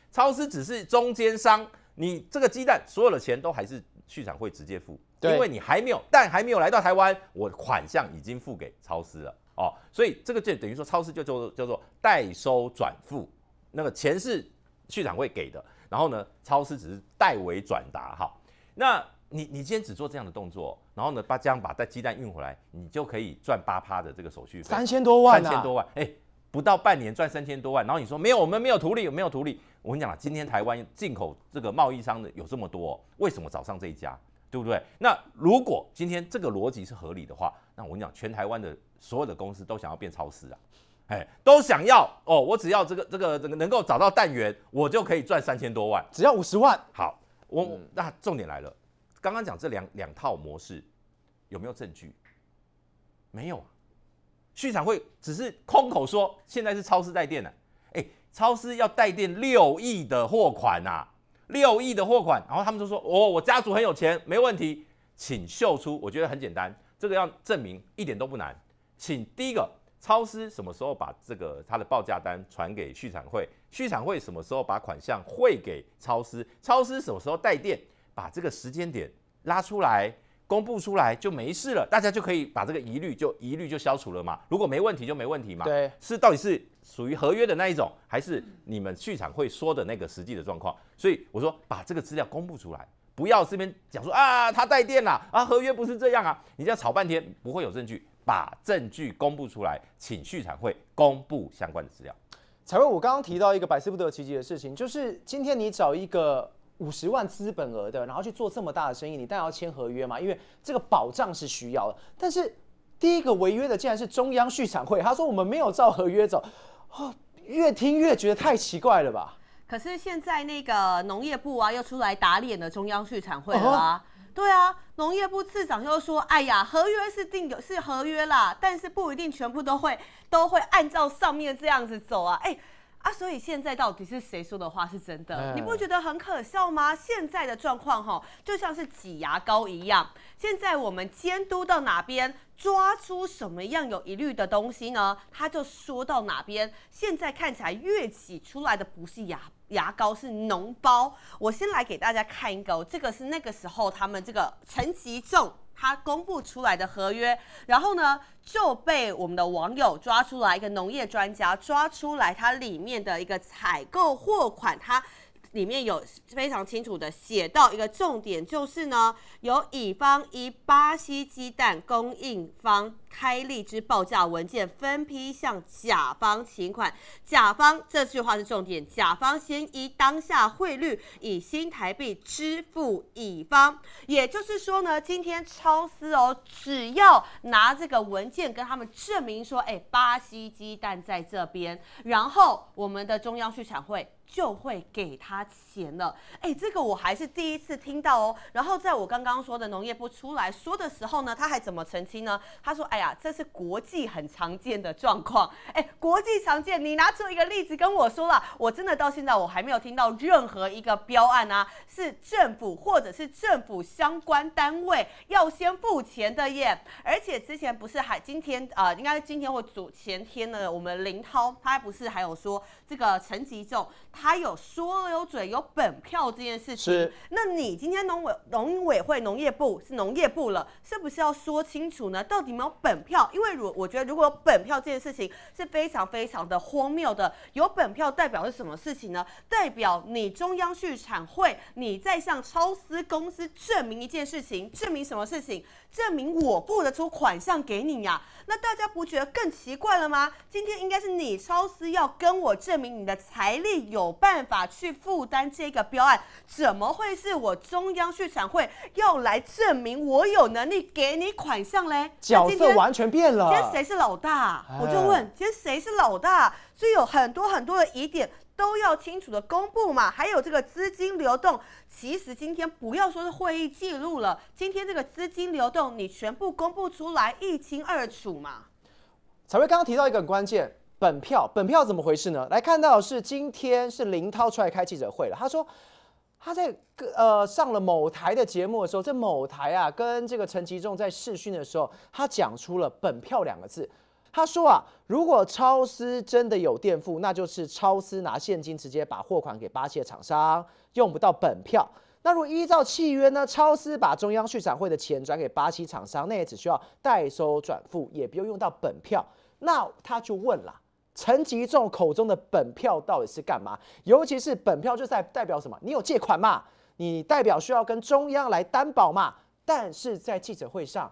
超市只是中间商，你这个鸡蛋所有的钱都还是畜产会直接付，因为你还没有蛋还没有来到台湾，我款项已经付给超市了哦，所以这个就等于说超市就叫做叫做代收转付，那个钱是畜产会给的，然后呢，超市只是代为转达哈，那。你你今天只做这样的动作，然后呢把这样把带鸡蛋运回来，你就可以赚八趴的这个手续费，三千多万，三千多万，哎，不到半年赚三千多万，然后你说没有，我们没有图利，没有图利。我跟你讲啊，今天台湾进口这个贸易商的有这么多，为什么找上这一家，对不对？那如果今天这个逻辑是合理的话，那我跟你讲，全台湾的所有的公司都想要变超市啊，哎，都想要哦，我只要这个这个这个能够找到蛋源，我就可以赚三千多万，只要五十万。好，我那重点来了。刚刚讲这两两套模式有没有证据？没有啊，续产会只是空口说。现在是超市带电了，哎，超市要带电六亿的货款啊，六亿的货款，然后他们就说：“哦，我家族很有钱，没问题，请秀出。”我觉得很简单，这个要证明一点都不难。请第一个超市什么时候把这个他的报价单传给续产会？续产会什么时候把款项汇给超市？超市什么时候带电？把这个时间点拉出来，公布出来就没事了，大家就可以把这个疑虑就疑虑就消除了嘛。如果没问题就没问题嘛。对，是到底是属于合约的那一种，还是你们去场会说的那个实际的状况？所以我说把这个资料公布出来，不要这边讲说啊，他带电了啊，合约不是这样啊，你这样吵半天不会有证据。把证据公布出来，请去场会公布相关的资料。彩会，我刚刚提到一个百思不得其解的事情，就是今天你找一个。五十万资本额的，然后去做这么大的生意，你当然要签合约嘛，因为这个保障是需要的。但是第一个违约的竟然是中央续产会，他说我们没有照合约走，越听越觉得太奇怪了吧？可是现在那个农业部啊，又出来打脸了中央续产会啊。对啊，农业部次长又说，哎呀，合约是定有是合约啦，但是不一定全部都会都会按照上面这样子走啊，哎。啊，所以现在到底是谁说的话是真的？你不觉得很可笑吗？现在的状况哈，就像是挤牙膏一样。现在我们监督到哪边，抓出什么样有疑虑的东西呢？他就说到哪边。现在看起来越挤出来的不是牙牙膏，是脓包。我先来给大家看一个，这个是那个时候他们这个陈吉仲他公布出来的合约，然后呢就被我们的网友抓出来一个农业专家抓出来，它里面的一个采购货款，它。里面有非常清楚的写到一个重点，就是呢，由乙方一巴西鸡蛋供应方。开立之报价文件分批向甲方请款，甲方这句话是重点，甲方先依当下汇率以新台币支付乙方，也就是说呢，今天超市哦，只要拿这个文件跟他们证明说，哎，巴西鸡蛋在这边，然后我们的中央畜产会就会给他钱了，哎，这个我还是第一次听到哦。然后在我刚刚说的农业部出来说的时候呢，他还怎么澄清呢？他说，哎。这是国际很常见的状况，哎，国际常见，你拿出一个例子跟我说了，我真的到现在我还没有听到任何一个标案啊，是政府或者是政府相关单位要先付钱的耶，而且之前不是还今天啊，应该今天或昨前天呢，我们林涛他不是还有说。这个陈吉仲，他有说有嘴有本票这件事情，那你今天农委、农委会、农业部是农业部了，是不是要说清楚呢？到底没有本票？因为如我觉得，如果有本票这件事情是非常非常的荒谬的。有本票代表是什么事情呢？代表你中央畜产会你在向超思公司证明一件事情，证明什么事情？证明我付得出款项给你呀？那大家不觉得更奇怪了吗？今天应该是你超司要跟我证明你的财力有办法去负担这个标案，怎么会是我中央去产会要来证明我有能力给你款项嘞？角色完全变了。今天谁是老大？我就问，今天谁是老大？所以有很多很多的疑点。都要清楚的公布嘛，还有这个资金流动，其实今天不要说是会议记录了，今天这个资金流动你全部公布出来一清二楚嘛。才会刚刚提到一个很关键，本票，本票怎么回事呢？来看到是今天是林涛出来开记者会了，他说他在呃上了某台的节目的时候，在某台啊跟这个陈其仲在试训的时候，他讲出了本票两个字。他说啊，如果超司真的有垫付，那就是超司拿现金直接把货款给巴西的厂商，用不到本票。那如果依照契约呢，超司把中央续展会的钱转给巴西厂商，那也只需要代收转付，也不用用到本票。那他就问了，陈吉仲口中的本票到底是干嘛？尤其是本票就在代表什么？你有借款嘛？你代表需要跟中央来担保嘛？但是在记者会上。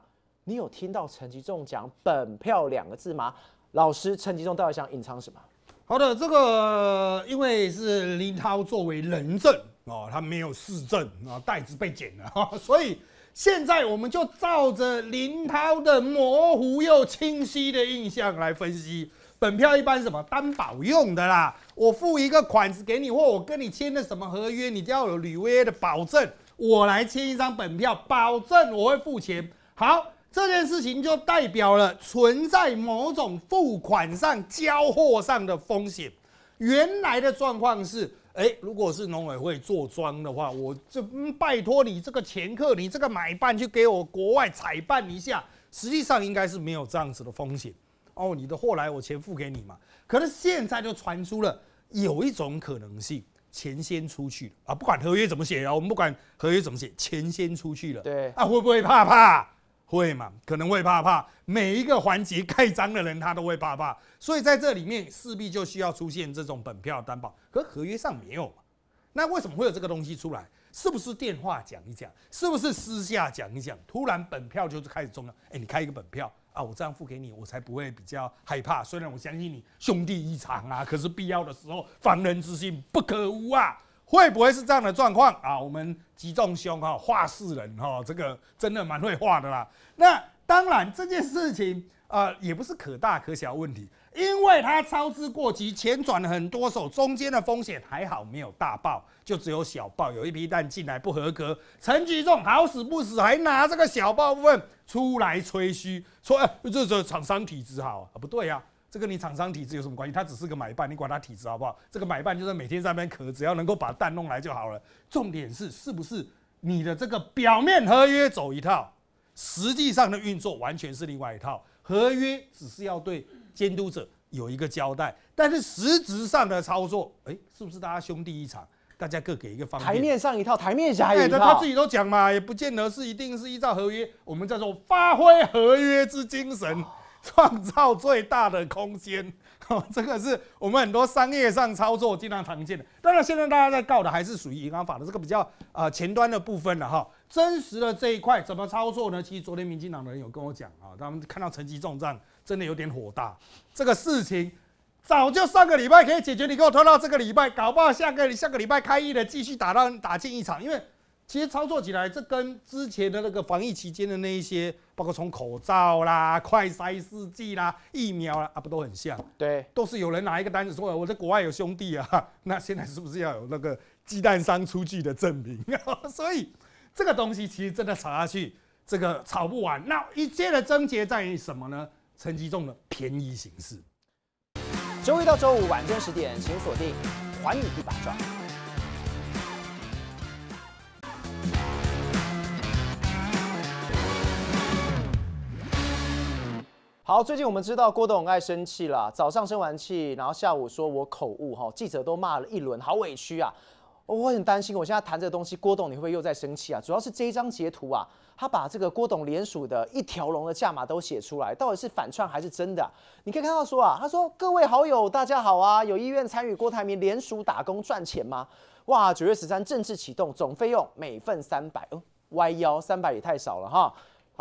你有听到陈吉仲讲“本票”两个字吗？老师陈吉仲到底想隐藏什么？好的，这个因为是林涛作为人证哦，他没有事证啊，袋子被剪了 <laughs> 所以现在我们就照着林涛的模糊又清晰的印象来分析。本票一般什么担保用的啦？我付一个款子给你，或我跟你签的什么合约，你就要有履约的保证。我来签一张本票，保证我会付钱。好。这件事情就代表了存在某种付款上、交货上的风险。原来的状况是，哎，如果是农委会做庄的话，我就拜托你这个前客、你这个买办去给我国外采办一下。实际上应该是没有这样子的风险哦，你的货来，我钱付给你嘛。可是现在就传出了有一种可能性，钱先出去了啊！不管合约怎么写啊，我们不管合约怎么写，钱先出去了。对，啊，会不会怕？怕？会嘛？可能会怕怕，每一个环节开张的人他都会怕怕，所以在这里面势必就需要出现这种本票担保，可合约上没有嘛？那为什么会有这个东西出来？是不是电话讲一讲？是不是私下讲一讲？突然本票就是开始重要？哎，你开一个本票啊，我这样付给你，我才不会比较害怕。虽然我相信你兄弟一场啊，可是必要的时候，防人之心不可无啊。会不会是这样的状况啊？我们集中兄哈画事人哈，这个真的蛮会画的啦。那当然这件事情呃也不是可大可小问题，因为他操之过急，钱转了很多手，中间的风险还好没有大爆，就只有小爆，有一批蛋进来不合格。陈集中好死不死还拿这个小爆部分出来吹嘘，说哎这这厂商体质好啊，不对呀。这跟你厂商体制有什么关系？他只是个买办，你管他体制好不好？这个买办就是每天上面咳，只要能够把蛋弄来就好了。重点是，是不是你的这个表面合约走一套，实际上的运作完全是另外一套？合约只是要对监督者有一个交代，但是实质上的操作，哎，是不是大家兄弟一场，大家各给一个方台面上一套，台面下一套。<laughs> 他自己都讲嘛，也不见得是一定是依照合约。我们叫做发挥合约之精神。<laughs> 创造最大的空间，哈，<laughs> 这个是我们很多商业上操作经常常见的。当然，现在大家在告的还是属于银行法的这个比较啊前端的部分了哈。真实的这一块怎么操作呢？其实昨天民进党的人有跟我讲啊，他们看到成绩重战，真的有点火大。这个事情早就上个礼拜可以解决，你给我拖到这个礼拜，搞不好下个下个礼拜开议了，继续打到打进一场，因为。其实操作起来，这跟之前的那个防疫期间的那一些，包括从口罩啦、快筛试剂啦、疫苗啦，啊，不都很像？对，都是有人拿一个单子说我在国外有兄弟啊，<laughs> 那现在是不是要有那个鸡蛋商出具的证明？<laughs> 所以这个东西其实真的炒下去，这个炒不完。那一切的症结在于什么呢？陈吉仲的便宜形式。周一到周五晚间十点，请锁定《还你一百抓》。好，最近我们知道郭董爱生气了，早上生完气，然后下午说我口误哈，记者都骂了一轮，好委屈啊！我很担心，我现在谈这东西，郭董你会不会又在生气啊？主要是这一张截图啊，他把这个郭董联署的一条龙的价码都写出来，到底是反串还是真的？你可以看到说啊，他说各位好友大家好啊，有意愿参与郭台铭联署打工赚钱吗？哇，九月十三正式启动，总费用每份三百，哦，歪腰三百也太少了哈。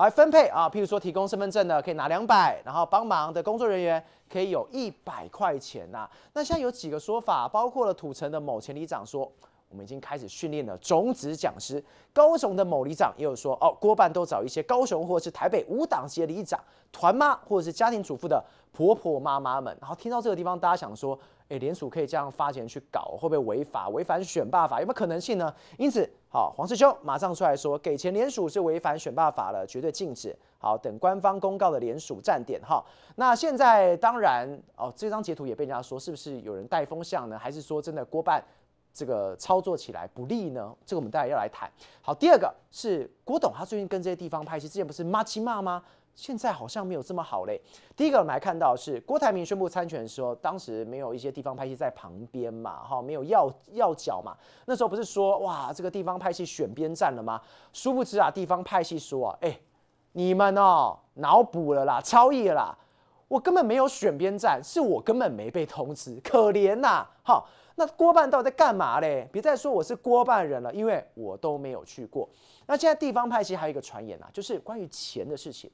而分配啊，譬如说提供身份证的可以拿两百，然后帮忙的工作人员可以有一百块钱呐。那现在有几个说法，包括了土城的某前里长说，我们已经开始训练了种子讲师。高雄的某里长也有说，哦，多半都找一些高雄或是台北五档的里长、团妈或者是家庭主妇的婆婆妈妈们。然后听到这个地方，大家想说。哎，联署可以这样发钱去搞，会不会违法？违反选罢法有没有可能性呢？因此，好黄世修马上出来说，给钱联署是违反选罢法了，绝对禁止。好，等官方公告的联署站点哈。那现在当然哦，这张截图也被人家说是不是有人带风向呢？还是说真的郭办这个操作起来不利呢？这个我们待会要来谈。好，第二个是郭董，他最近跟这些地方拍戏，之前不是骂七骂吗？现在好像没有这么好嘞。第一个我们还看到是郭台铭宣布参选的时候，当时没有一些地方派系在旁边嘛，哈，没有要要角嘛。那时候不是说哇，这个地方派系选边站了吗？殊不知啊，地方派系说，哎，你们哦脑补了啦，超了啦，我根本没有选边站，是我根本没被通知，可怜呐。好，那郭办到底在干嘛嘞？别再说我是郭办人了，因为我都没有去过。那现在地方派系还有一个传言啊，就是关于钱的事情。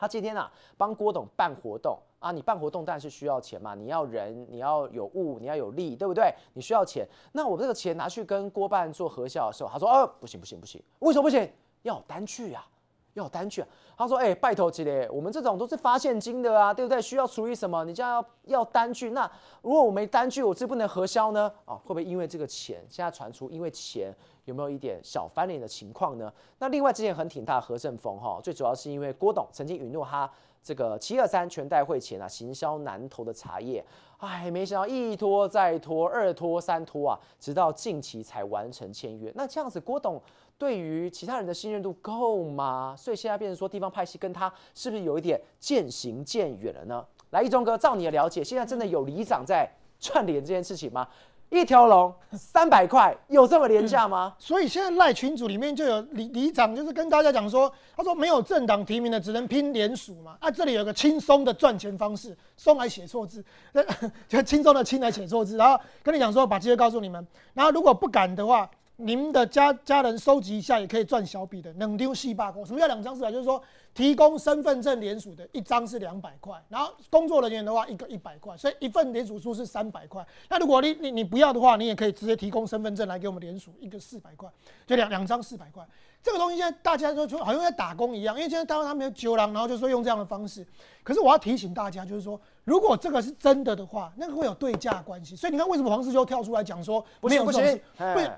他今天啊，帮郭董办活动啊，你办活动当然是需要钱嘛，你要人，你要有物，你要有利，对不对？你需要钱，那我这个钱拿去跟郭办做核销的时候，他说哦，不行不行不行，为什么不行？要单据啊，要单据。他说哎，拜托吉列，我们这种都是发现金的啊，对不对？需要处理什么？你这样要要单据，那如果我没单据，我是不能核销呢？哦，会不会因为这个钱现在传出，因为钱？有没有一点小翻脸的情况呢？那另外之前很挺大，何振峰哈，最主要是因为郭董曾经允诺他这个七二三全代会前啊行销南投的茶叶，哎，没想到一拖再拖，二拖三拖啊，直到近期才完成签约。那这样子，郭董对于其他人的信任度够吗？所以现在变成说地方派系跟他是不是有一点渐行渐远了呢？来，一中哥，照你的了解，现在真的有里长在串联这件事情吗？一条龙三百块，有这么廉价吗？所以现在赖群主里面就有里里长，就是跟大家讲说，他说没有政党提名的，只能拼联署嘛。啊，这里有个轻松的赚钱方式，松来写错字，<laughs> 就轻松的轻来写错字，然后跟你讲说，把机会告诉你们，然后如果不敢的话。您的家家人收集一下也可以赚小笔的。冷丢戏罢工，什么叫两张四百？就是说提供身份证联署的一张是两百块，然后工作人员的话一个一百块，所以一份联署书是三百块。那如果你你你不要的话，你也可以直接提供身份证来给我们联署，一个四百块，就两两张四百块。这个东西现在大家说就好像在打工一样，因为现在当然他们有酒廊，然后就说用这样的方式。可是我要提醒大家，就是说如果这个是真的的话，那个会有对价关系。所以你看为什么黄世秋跳出来讲说没有这种事？不。<laughs>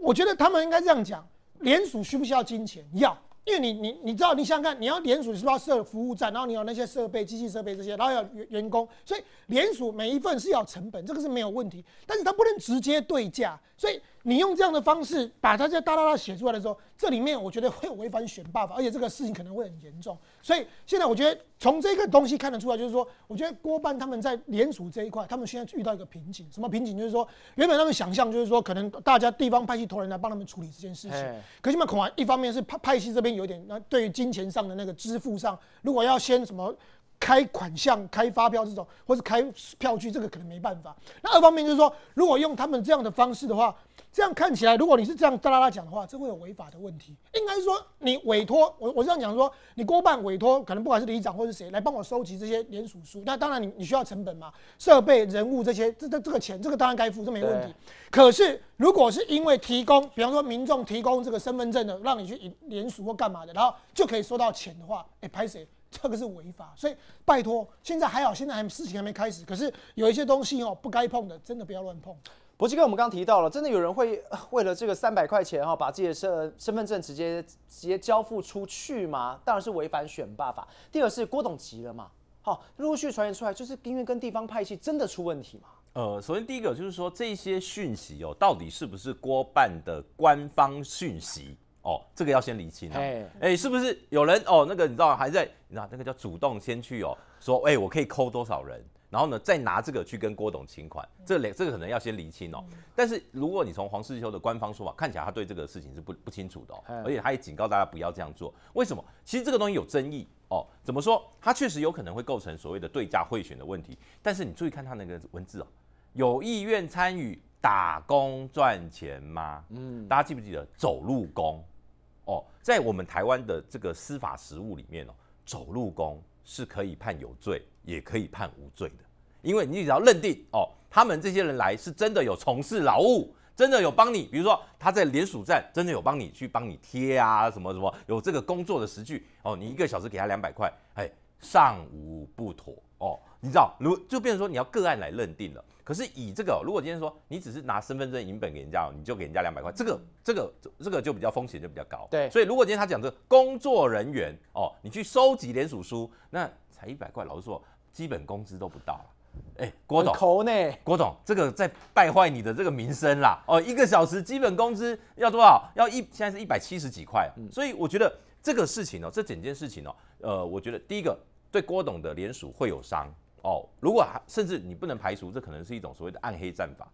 我觉得他们应该这样讲：连锁需不需要金钱？要，因为你你你知道，你想看，你要连锁，你是不是要设服务站，然后你有那些设备、机器设备这些，然后有员员工，所以连锁每一份是要成本，这个是没有问题。但是它不能直接对价，所以。你用这样的方式把它在哒哒哒写出来的时候，这里面我觉得会违反选罢法，而且这个事情可能会很严重。所以现在我觉得从这个东西看得出来，就是说，我觉得郭办他们在联署这一块，他们现在遇到一个瓶颈。什么瓶颈？就是说，原本他们想象就是说，可能大家地方派系托人来帮他们处理这件事情。可是嘛，恐怕一方面是派派系这边有点那对于金钱上的那个支付上，如果要先什么开款项、开发票这种，或是开票据，这个可能没办法。那二方面就是说，如果用他们这样的方式的话，这样看起来，如果你是这样哒啦啦讲的话，这会有违法的问题。应该是说，你委托我，我这样讲，说你过半委托，可能不管是李长或是谁来帮我收集这些联署书，那当然你你需要成本嘛，设备、人物这些，这这这个钱，这个当然该付，这没问题。可是如果是因为提供，比方说民众提供这个身份证的，让你去联署或干嘛的，然后就可以收到钱的话，哎，拍谁？这个是违法。所以拜托，现在还好，现在还事情还没开始，可是有一些东西哦，不该碰的，真的不要乱碰。伯济哥，我们刚刚提到了，真的有人会为了这个三百块钱哈，把自己的身身份证直接直接交付出去吗？当然是违反选罢法。第二是郭董急了嘛？好，陆续传言出来，就是因为跟地方派系真的出问题嘛？呃，首先第一个就是说这些讯息哦，到底是不是郭办的官方讯息哦？这个要先理清。哎，哎，是不是有人哦？那个你知道还在，那那个叫主动先去哦，说哎，我可以扣多少人？然后呢，再拿这个去跟郭董请款，这两这个可能要先厘清哦。但是如果你从黄世修的官方说法看起来，他对这个事情是不不清楚的哦。而且他也警告大家不要这样做。为什么？其实这个东西有争议哦。怎么说？他确实有可能会构成所谓的对价贿选的问题。但是你注意看他那个文字哦，有意愿参与打工赚钱吗？嗯，大家记不记得走路工？哦，在我们台湾的这个司法实务里面哦，走路工。是可以判有罪，也可以判无罪的，因为你只要认定哦，他们这些人来是真的有从事劳务，真的有帮你，比如说他在联署站真的有帮你去帮你贴啊什么什么，有这个工作的实据哦，你一个小时给他两百块，哎，尚无不妥哦。你知道，如就变成说你要个案来认定了。可是以这个，如果今天说你只是拿身份证影本给人家，你就给人家两百块，这个、这个、这个就比较风险就比较高。对，所以如果今天他讲的工作人员哦，你去收集联署书，那才一百块，老实说基本工资都不到了。哎，郭总，郭总，这个在败坏你的这个名声啦。哦，一个小时基本工资要多少？要一现在是一百七十几块。嗯，所以我觉得这个事情哦，这整件事情哦，呃，我觉得第一个对郭总的联署会有伤。哦，如果甚至你不能排除这可能是一种所谓的暗黑战法，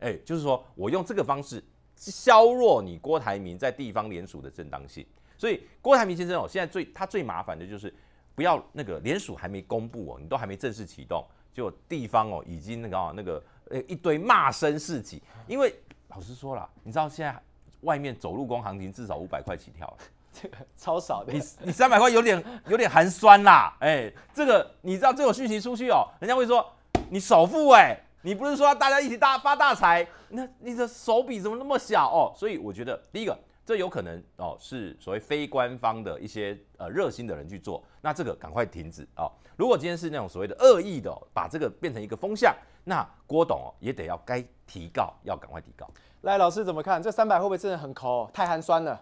哎，就是说我用这个方式削弱你郭台铭在地方联署的正当性。所以郭台铭先生哦，现在最他最麻烦的就是不要那个联署还没公布哦，你都还没正式启动，就地方哦已经那个啊那个呃一堆骂声四起，因为老实说了，你知道现在外面走路工行情至少五百块起跳。超少，的。你你三百块有点有点寒酸啦，哎，这个你知道这种讯息出去哦，人家会说你首富哎，你不是说大家一起大发大财，那你的手笔怎么那么小哦？所以我觉得第一个，这有可能哦，是所谓非官方的一些呃热心的人去做，那这个赶快停止哦。如果今天是那种所谓的恶意的，把这个变成一个风向，那郭董哦也得要该提高，要赶快提高。来，老师怎么看？这三百会不会真的很抠？太寒酸了。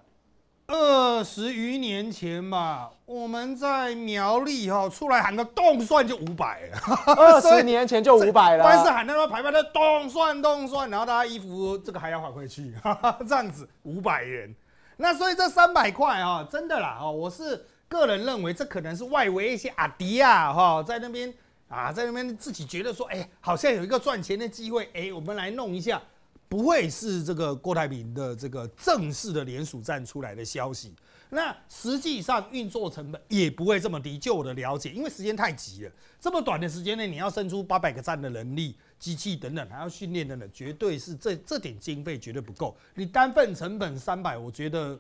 二十余年前吧，我们在苗栗哈，出来喊个咚算就五百，二十年前就 <laughs> 五百了，主是喊那边排排的咚算咚算，然后大家衣服这个还要还回去，<laughs> 这样子五百元。那所以这三百块啊，真的啦哦，我是个人认为这可能是外围一些阿迪亚哈，在那边啊，在那边自己觉得说，哎，好像有一个赚钱的机会，哎，我们来弄一下。不会是这个郭台铭的这个正式的联署站出来的消息。那实际上运作成本也不会这么低。就我的了解，因为时间太急了，这么短的时间内你要生出八百个站的能力、机器等等，还要训练等等，绝对是这这点经费绝对不够。你单份成本三百，我觉得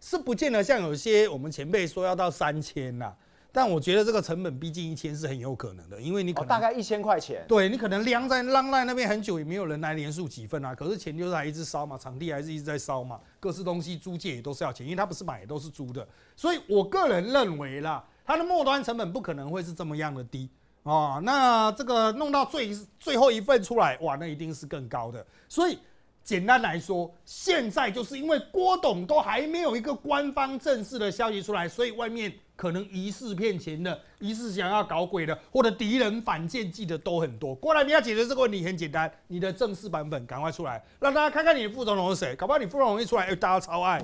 是不见得像有些我们前辈说要到三千呐。但我觉得这个成本逼近一千是很有可能的，因为你哦大概一千块钱，对你可能晾在浪在那边很久，也没有人来连数几份啊。可是钱就是还一直烧嘛，场地还是一直在烧嘛，各式东西租借也都是要钱，因为它不是买，都是租的。所以我个人认为啦，它的末端成本不可能会是这么样的低啊。那这个弄到最最后一份出来，哇，那一定是更高的。所以。简单来说，现在就是因为郭董都还没有一个官方正式的消息出来，所以外面可能疑似骗钱的，疑似想要搞鬼的，或者敌人反间计的都很多。郭老你要解决这个问题很简单，你的正式版本赶快出来，让大家看看你的副总统是谁。搞不好你副总统一出来，哎，大家超爱，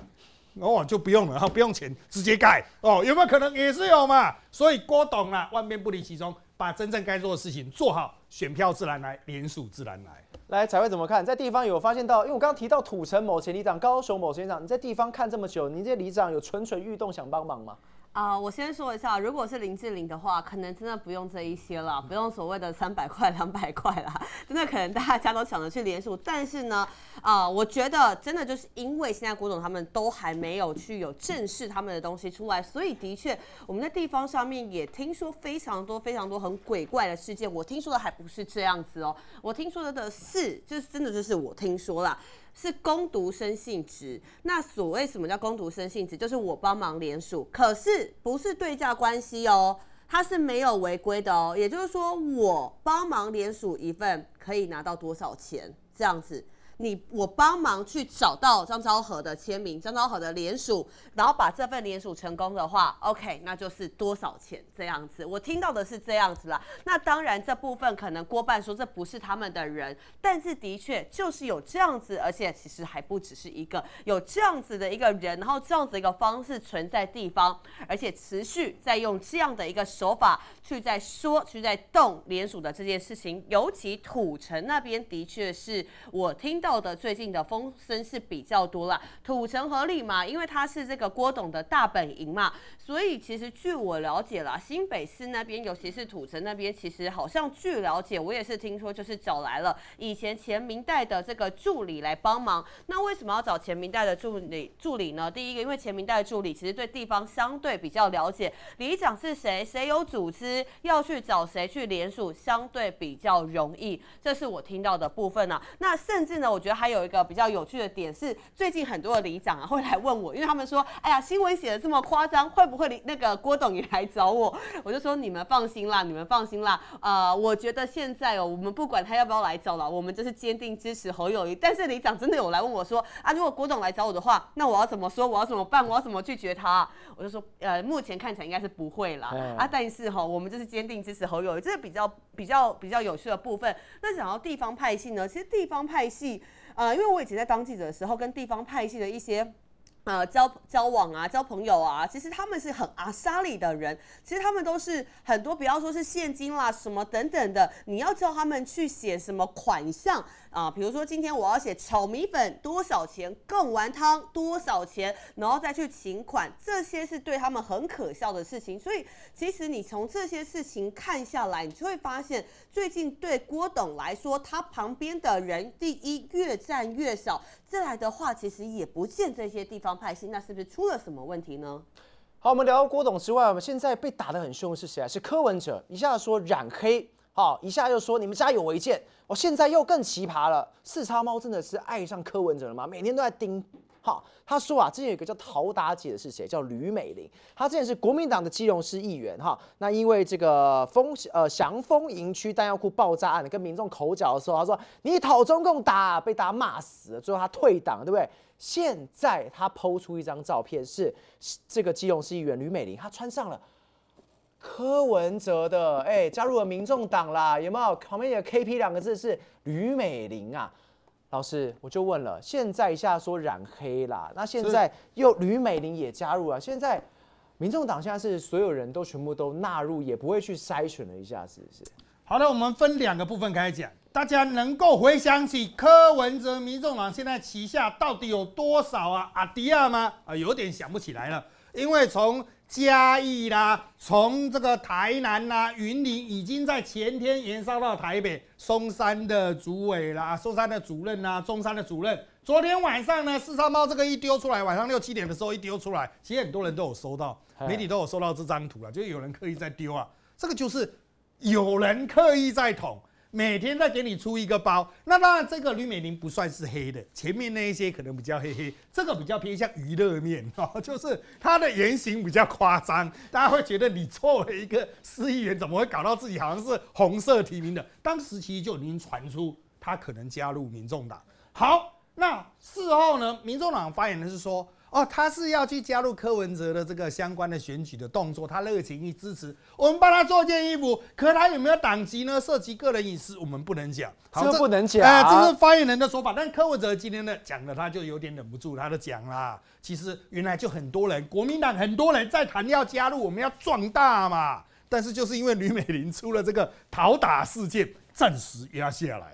哦，就不用了，他不用钱，直接盖哦，有没有可能也是有嘛？所以郭董啊，万变不离其宗。把真正该做的事情做好，选票自然来，联署自然来。来，彩会怎么看？在地方有发现到，因为我刚刚提到土城某前里长、高雄某前里长，你在地方看这么久，你这里长有蠢蠢欲动想帮忙吗？啊，我先说一下，如果是林志玲的话，可能真的不用这一些了，不用所谓的三百块两百块啦，真的可能大家都抢着去联署，但是呢，啊，我觉得真的就是因为现在古董他们都还没有去有正式他们的东西出来，所以的确我们的地方上面也听说非常多非常多很鬼怪的事件。我听说的还不是这样子哦，我听说的的是，就是真的就是我听说了。是攻读生性值，那所谓什么叫攻读生性值，就是我帮忙联署，可是不是对价关系哦，它是没有违规的哦，也就是说我帮忙联署一份可以拿到多少钱，这样子。你我帮忙去找到张昭和的签名，张昭和的联署，然后把这份联署成功的话，OK，那就是多少钱这样子。我听到的是这样子啦。那当然这部分可能过半说这不是他们的人，但是的确就是有这样子，而且其实还不只是一个有这样子的一个人，然后这样子一个方式存在地方，而且持续在用这样的一个手法去在说去在动联署的这件事情。尤其土城那边，的确是我听到。到的最近的风声是比较多了，土城合理嘛？因为他是这个郭董的大本营嘛，所以其实据我了解啦，新北市那边，尤其是土城那边，其实好像据了解，我也是听说，就是找来了以前前明代的这个助理来帮忙。那为什么要找前明代的助理助理呢？第一个，因为前明代助理其实对地方相对比较了解，里长是谁，谁有组织，要去找谁去联署，相对比较容易，这是我听到的部分呢。那甚至呢？我觉得还有一个比较有趣的点是，最近很多的里长啊会来问我，因为他们说：“哎呀，新闻写的这么夸张，会不会那个郭董也来找我？” <laughs> 我就说：“你们放心啦，你们放心啦。”啊，我觉得现在哦，我们不管他要不要来找了，我们就是坚定支持侯友谊。但是里长真的有来问我说：“啊，如果郭董来找我的话，那我要怎么说？我要怎么办？我要怎么拒绝他？”我就说：“呃，目前看起来应该是不会了啊，但是哈，我们就是坚定支持侯友谊。”这是比较比较比较有趣的部分。那讲到地方派系呢，其实地方派系。呃，因为我以前在当记者的时候，跟地方派系的一些。啊，交交往啊，交朋友啊，其实他们是很阿莎里的人，其实他们都是很多，不要说是现金啦，什么等等的，你要叫他们去写什么款项啊，比如说今天我要写炒米粉多少钱，贡丸汤多少钱，然后再去请款，这些是对他们很可笑的事情。所以，其实你从这些事情看下来，你就会发现，最近对郭董来说，他旁边的人第一越站越少。再来的话，其实也不见这些地方派系，那是不是出了什么问题呢？好，我们聊到郭董之外，我们现在被打得很凶的是谁啊？是柯文哲，一下说染黑，好，一下又说你们家有违建，我现在又更奇葩了，四叉猫真的是爱上柯文哲了吗？每天都在盯。好，他说啊，之前有个叫陶打姐的是谁？叫吕美玲，她之前是国民党的基隆市议员。哈，那因为这个风呃祥丰营区弹药库爆炸案，跟民众口角的时候，他说你讨中共打，被大家骂死了，最后他退党，对不对？现在他抛出一张照片，是这个基隆市议员吕美玲，她穿上了柯文哲的，哎，加入了民众党啦，有没有？旁边有 KP 两个字，是吕美玲啊。老师，我就问了，现在一下说染黑啦，那现在又吕美玲也加入了，现在民众党现在是所有人都全部都纳入，也不会去筛选了一下，是不是？好的，我们分两个部分开始讲，大家能够回想起柯文哲民众党现在旗下到底有多少啊？阿迪亚吗？啊，有点想不起来了，因为从。嘉义啦，从这个台南啦、云林，已经在前天延烧到台北松山的主委啦、松山的主任呐、中山的主任。昨天晚上呢，四三八这个一丢出来，晚上六七点的时候一丢出来，其实很多人都有收到，媒体都有收到这张图了，就有人刻意在丢啊，这个就是有人刻意在捅。每天再给你出一个包，那当然这个吕美玲不算是黑的，前面那一些可能比较黑黑，这个比较偏向娱乐面 <laughs> 哦，就是他的言行比较夸张，大家会觉得你作为一个司议员，怎么会搞到自己好像是红色提名的？当时其实就已经传出他可能加入民众党。好，那事后呢，民众党发言的是说。哦，他是要去加入柯文哲的这个相关的选举的动作，他热情于支持，我们帮他做件衣服。可他有没有党籍呢？涉及个人隐私，我们不能讲。好，这不能讲。哎，这是发言人的说法。但柯文哲今天呢讲了，他就有点忍不住，他就讲啦。其实原来就很多人，国民党很多人在谈要加入，我们要壮大嘛。但是就是因为吕美玲出了这个讨打事件，暂时压下来。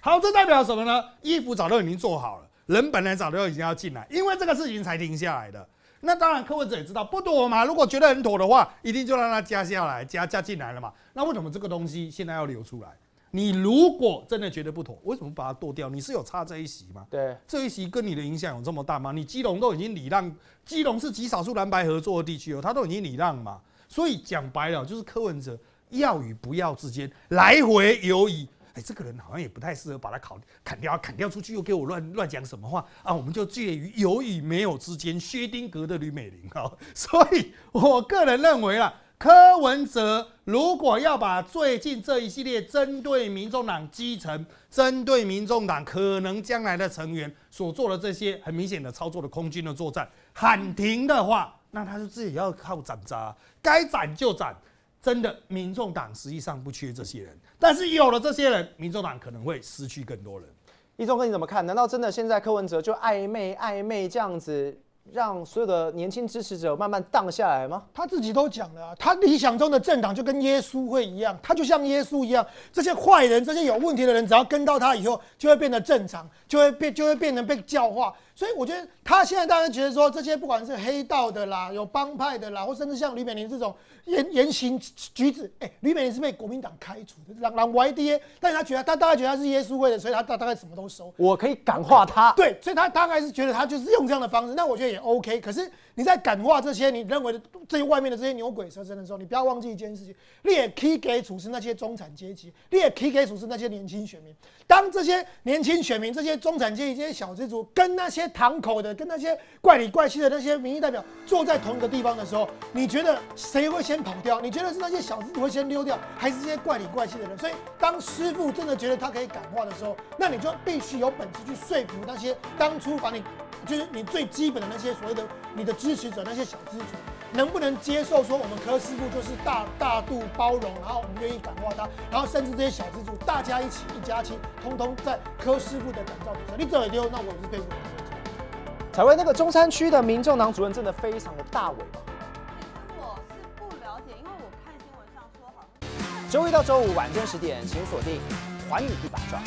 好，这代表什么呢？衣服早都已经做好了。人本来早都已经要进来，因为这个事情才停下来的。那当然，柯文哲也知道不妥嘛。如果觉得很妥的话，一定就让他加下来，加加进来了嘛。那为什么这个东西现在要流出来？你如果真的觉得不妥，为什么把它剁掉？你是有差这一席吗？对，这一席跟你的影响有这么大吗？你基隆都已经礼让，基隆是极少数蓝白合作的地区哦，他都已经礼让嘛。所以讲白了，就是柯文哲要与不要之间来回犹疑。哎，这个人好像也不太适合把他砍砍掉，砍掉出去又给我乱乱讲什么话啊？我们就介于有与没有之间，薛丁格的吕美玲啊。<laughs> 所以我个人认为啊，柯文哲如果要把最近这一系列针对民众党基层、针对民众党可能将来的成员所做的这些很明显的操作的空军的作战喊停的话，那他就自己要靠斩渣，该斩就斩。真的，民众党实际上不缺这些人，但是有了这些人，民众党可能会失去更多人。一中哥，你怎么看？难道真的现在柯文哲就暧昧、暧昧这样子，让所有的年轻支持者慢慢荡下来吗？他自己都讲了，他理想中的政党就跟耶稣会一样，他就像耶稣一样，这些坏人、这些有问题的人，只要跟到他以后，就会变得正常，就会变，就会变成被教化。所以我觉得他现在当然觉得说，这些不管是黑道的啦，有帮派的啦，或甚至像李美玲这种。言言行举止，哎，吕美玲是被国民党开除的，让让歪爹。但是他觉得，他大概觉得他是耶稣会的，所以他大大概什么都收。我可以感化他，对，所以他大概是觉得他就是用这样的方式。那我觉得也 OK，可是。你在感化这些你认为的最外面的这些牛鬼蛇神的时候，你不要忘记一件事情：列 K 给组是那些中产阶级，列 K 给组是那些年轻选民。当这些年轻选民、这些中产阶级、这些小资族跟那些堂口的、跟那些怪里怪气的那些民意代表坐在同一个地方的时候，你觉得谁会先跑掉？你觉得是那些小资会先溜掉，还是这些怪里怪气的人？所以，当师傅真的觉得他可以感化的时候，那你就必须有本事去说服那些当初把你，就是你最基本的那些所谓的你的知。支持者那些小支主，能不能接受说我们柯师傅就是大大度包容，然后我们愿意感化他，然后甚至这些小支柱大家一起一家亲，通通在柯师傅的感召之下，你走也丢，那我也是被感彩薇，那个中山区的民众党主任真的非常的大伟。我是不了解，因为我看新闻上说好周一到周五晚间十点，请锁定《还你一把抓》。